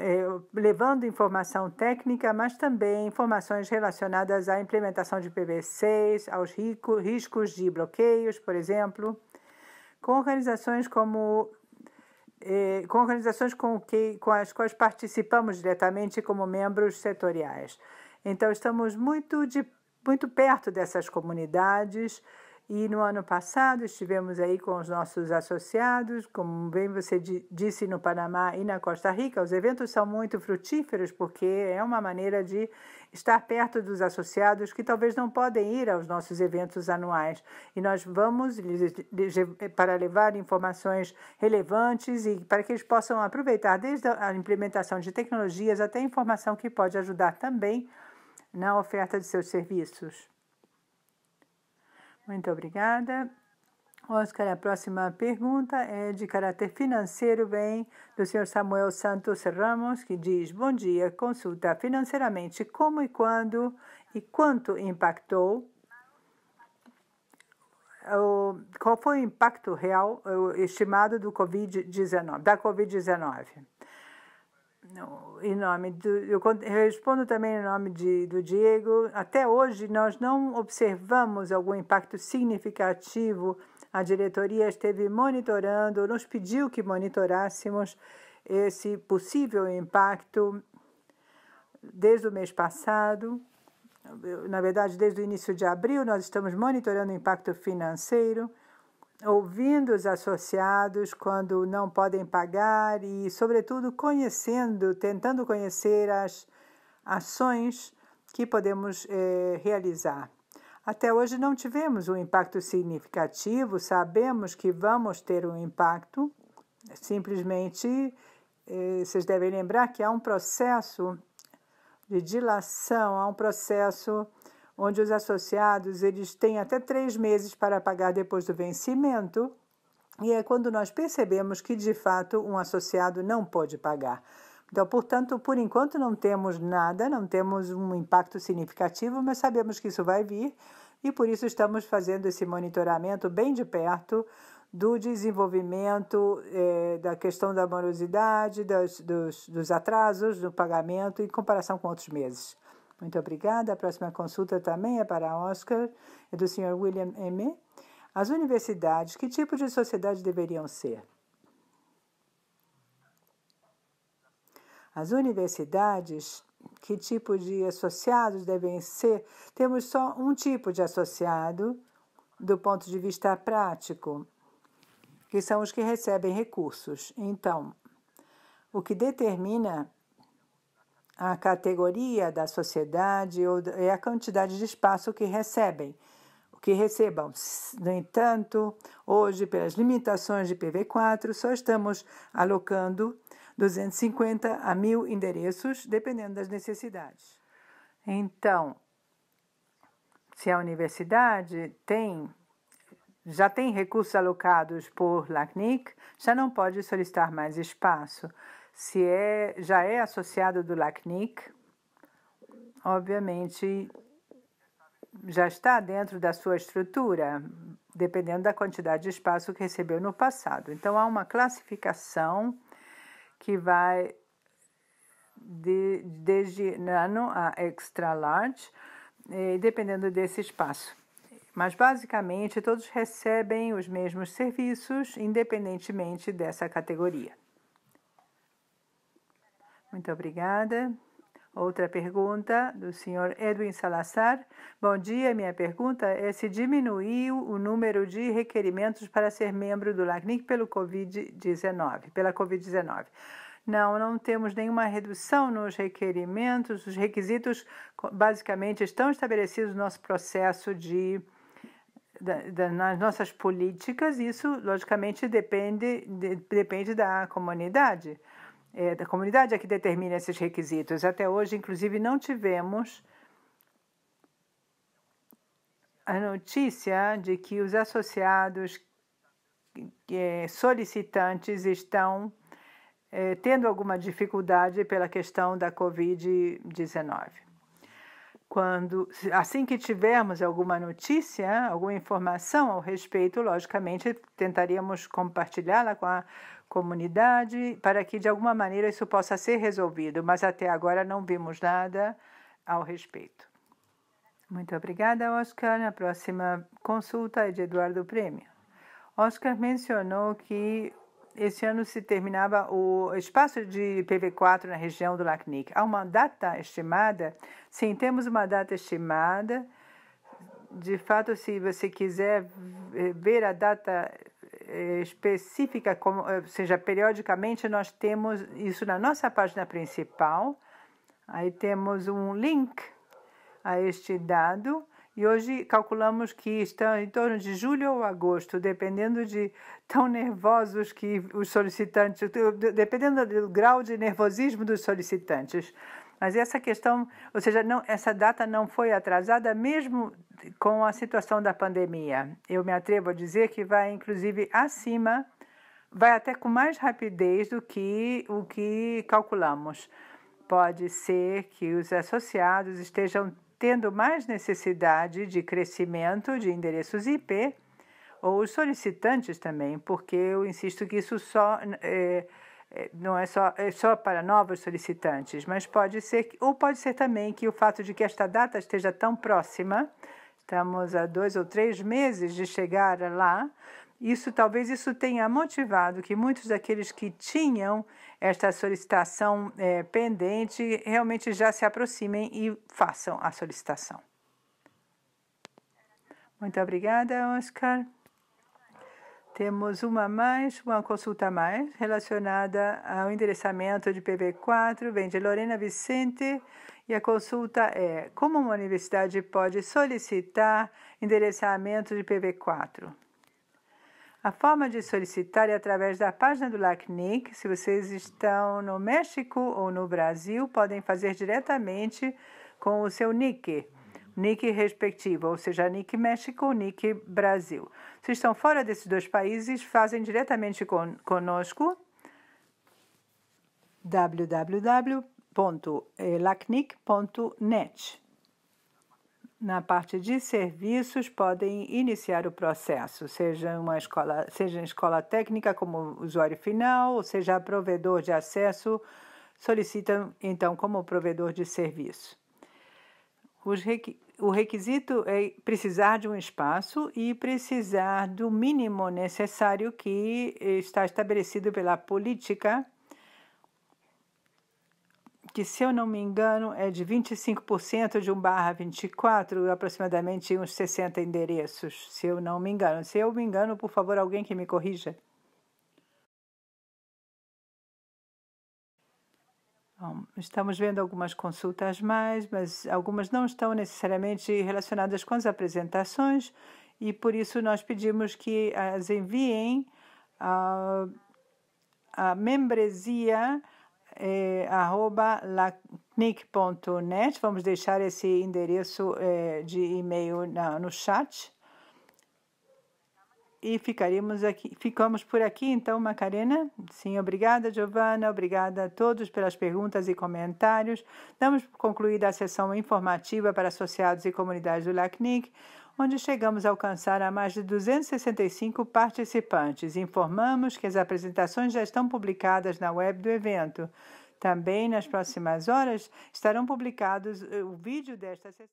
é, levando informação técnica, mas também informações relacionadas à implementação de PVCs, aos rico, riscos de bloqueios, por exemplo, com organizações como é, com organizações com, que, com as quais participamos diretamente como membros setoriais. Então, estamos muito, de, muito perto dessas comunidades, e no ano passado estivemos aí com os nossos associados, como bem você disse, no Panamá e na Costa Rica. Os eventos são muito frutíferos porque é uma maneira de estar perto dos associados que talvez não podem ir aos nossos eventos anuais. E nós vamos para levar informações relevantes e para que eles possam aproveitar desde a implementação de tecnologias até informação que pode ajudar também na oferta de seus serviços. Muito obrigada. Oscar, a próxima pergunta é de caráter financeiro, vem do senhor Samuel Santos Ramos, que diz: Bom dia, consulta financeiramente como e quando e quanto impactou. O, qual foi o impacto real o estimado do COVID-19, da Covid-19? em nome do, eu respondo também em nome de, do Diego. Até hoje nós não observamos algum impacto significativo. A diretoria esteve monitorando, nos pediu que monitorássemos esse possível impacto desde o mês passado. Na verdade, desde o início de abril, nós estamos monitorando o impacto financeiro ouvindo os associados quando não podem pagar e, sobretudo, conhecendo, tentando conhecer as ações que podemos eh, realizar. Até hoje não tivemos um impacto significativo, sabemos que vamos ter um impacto, simplesmente eh, vocês devem lembrar que há um processo de dilação, há um processo onde os associados eles têm até três meses para pagar depois do vencimento. E é quando nós percebemos que de fato um associado não pode pagar. Então, portanto, por enquanto não temos nada, não temos um impacto significativo, mas sabemos que isso vai vir e por isso estamos fazendo esse monitoramento bem de perto do desenvolvimento eh, da questão da morosidade, dos, dos atrasos do pagamento em comparação com outros meses. Muito obrigada. A próxima consulta também é para Oscar, é do Sr. William M. As universidades, que tipo de sociedade deveriam ser? As universidades, que tipo de associados devem ser? Temos só um tipo de associado do ponto de vista prático, que são os que recebem recursos. Então, o que determina a categoria da sociedade é a quantidade de espaço que recebem, o que recebam. No entanto, hoje, pelas limitações de PV4, só estamos alocando 250 a 1.000 endereços, dependendo das necessidades. Então, se a universidade tem já tem recursos alocados por LACNIC, já não pode solicitar mais espaço se é, já é associado do LACNIC, obviamente já está dentro da sua estrutura, dependendo da quantidade de espaço que recebeu no passado. Então, há uma classificação que vai de, desde nano a extra large, dependendo desse espaço. Mas, basicamente, todos recebem os mesmos serviços, independentemente dessa categoria. Muito obrigada. Outra pergunta do senhor Edwin Salazar. Bom dia, minha pergunta é se diminuiu o número de requerimentos para ser membro do LACNIC pelo COVID-19, pela COVID-19. Não, não temos nenhuma redução nos requerimentos. Os requisitos basicamente estão estabelecidos no nosso processo de da, da, nas nossas políticas, isso logicamente depende, de, depende da comunidade é, da comunidade é que determina esses requisitos. Até hoje, inclusive, não tivemos a notícia de que os associados é, solicitantes estão é, tendo alguma dificuldade pela questão da Covid-19. Quando, assim que tivermos alguma notícia, alguma informação ao respeito, logicamente tentaríamos compartilhá-la com a comunidade para que de alguma maneira isso possa ser resolvido, mas até agora não vimos nada ao respeito. Muito obrigada, Oscar. Na próxima consulta é de Eduardo Prêmio. Oscar mencionou que esse ano se terminava o espaço de PV4 na região do LACNIC. Há uma data estimada? Sim, temos uma data estimada. De fato, se você quiser eh, ver a data eh, específica, como, eh, ou seja, periodicamente nós temos isso na nossa página principal. Aí temos um link a este dado. E hoje calculamos que está em torno de julho ou agosto, dependendo de tão nervosos que os solicitantes, dependendo do grau de nervosismo dos solicitantes. Mas essa questão, ou seja, não, essa data não foi atrasada mesmo com a situação da pandemia. Eu me atrevo a dizer que vai inclusive acima, vai até com mais rapidez do que o que calculamos. Pode ser que os associados estejam tendo mais necessidade de crescimento de endereços IP ou os solicitantes também, porque eu insisto que isso só é, é, não é só, é só para novos solicitantes, mas pode ser, ou pode ser também que o fato de que esta data esteja tão próxima, estamos a dois ou três meses de chegar lá, isso talvez isso tenha motivado que muitos daqueles que tinham esta solicitação é, pendente realmente já se aproximem e façam a solicitação. Muito obrigada, Oscar. Temos uma mais, uma consulta mais relacionada ao endereçamento de PV4, vem de Lorena Vicente, e a consulta é: como uma universidade pode solicitar endereçamento de PV4? A forma de solicitar é através da página do LACNIC. Se vocês estão no México ou no Brasil, podem fazer diretamente com o seu NIC. NIC respectiva, ou seja, NIC México ou NIC Brasil. Se estão fora desses dois países, fazem diretamente con conosco www.lacnic.net. Na parte de serviços, podem iniciar o processo, seja uma escola, seja escola técnica como usuário final, ou seja provedor de acesso, solicitam então como provedor de serviço. Os o requisito é precisar de um espaço e precisar do mínimo necessário que está estabelecido pela política, que, se eu não me engano, é de 25% de 1 barra 24, aproximadamente uns 60 endereços, se eu não me engano. Se eu me engano, por favor, alguém que me corrija. Bom, estamos vendo algumas consultas mais, mas algumas não estão necessariamente relacionadas com as apresentações e por isso nós pedimos que as enviem a, a membresia é, arroba lacnic.net. Vamos deixar esse endereço é, de e-mail na, no chat e ficaríamos aqui, ficamos por aqui então, Macarena. Sim, obrigada, Giovana, obrigada a todos pelas perguntas e comentários. Damos concluída a sessão informativa para associados e comunidades do LACNIC, onde chegamos a alcançar a mais de 265 participantes. Informamos que as apresentações já estão publicadas na web do evento. Também nas próximas horas estarão publicados eh, o vídeo desta sessão.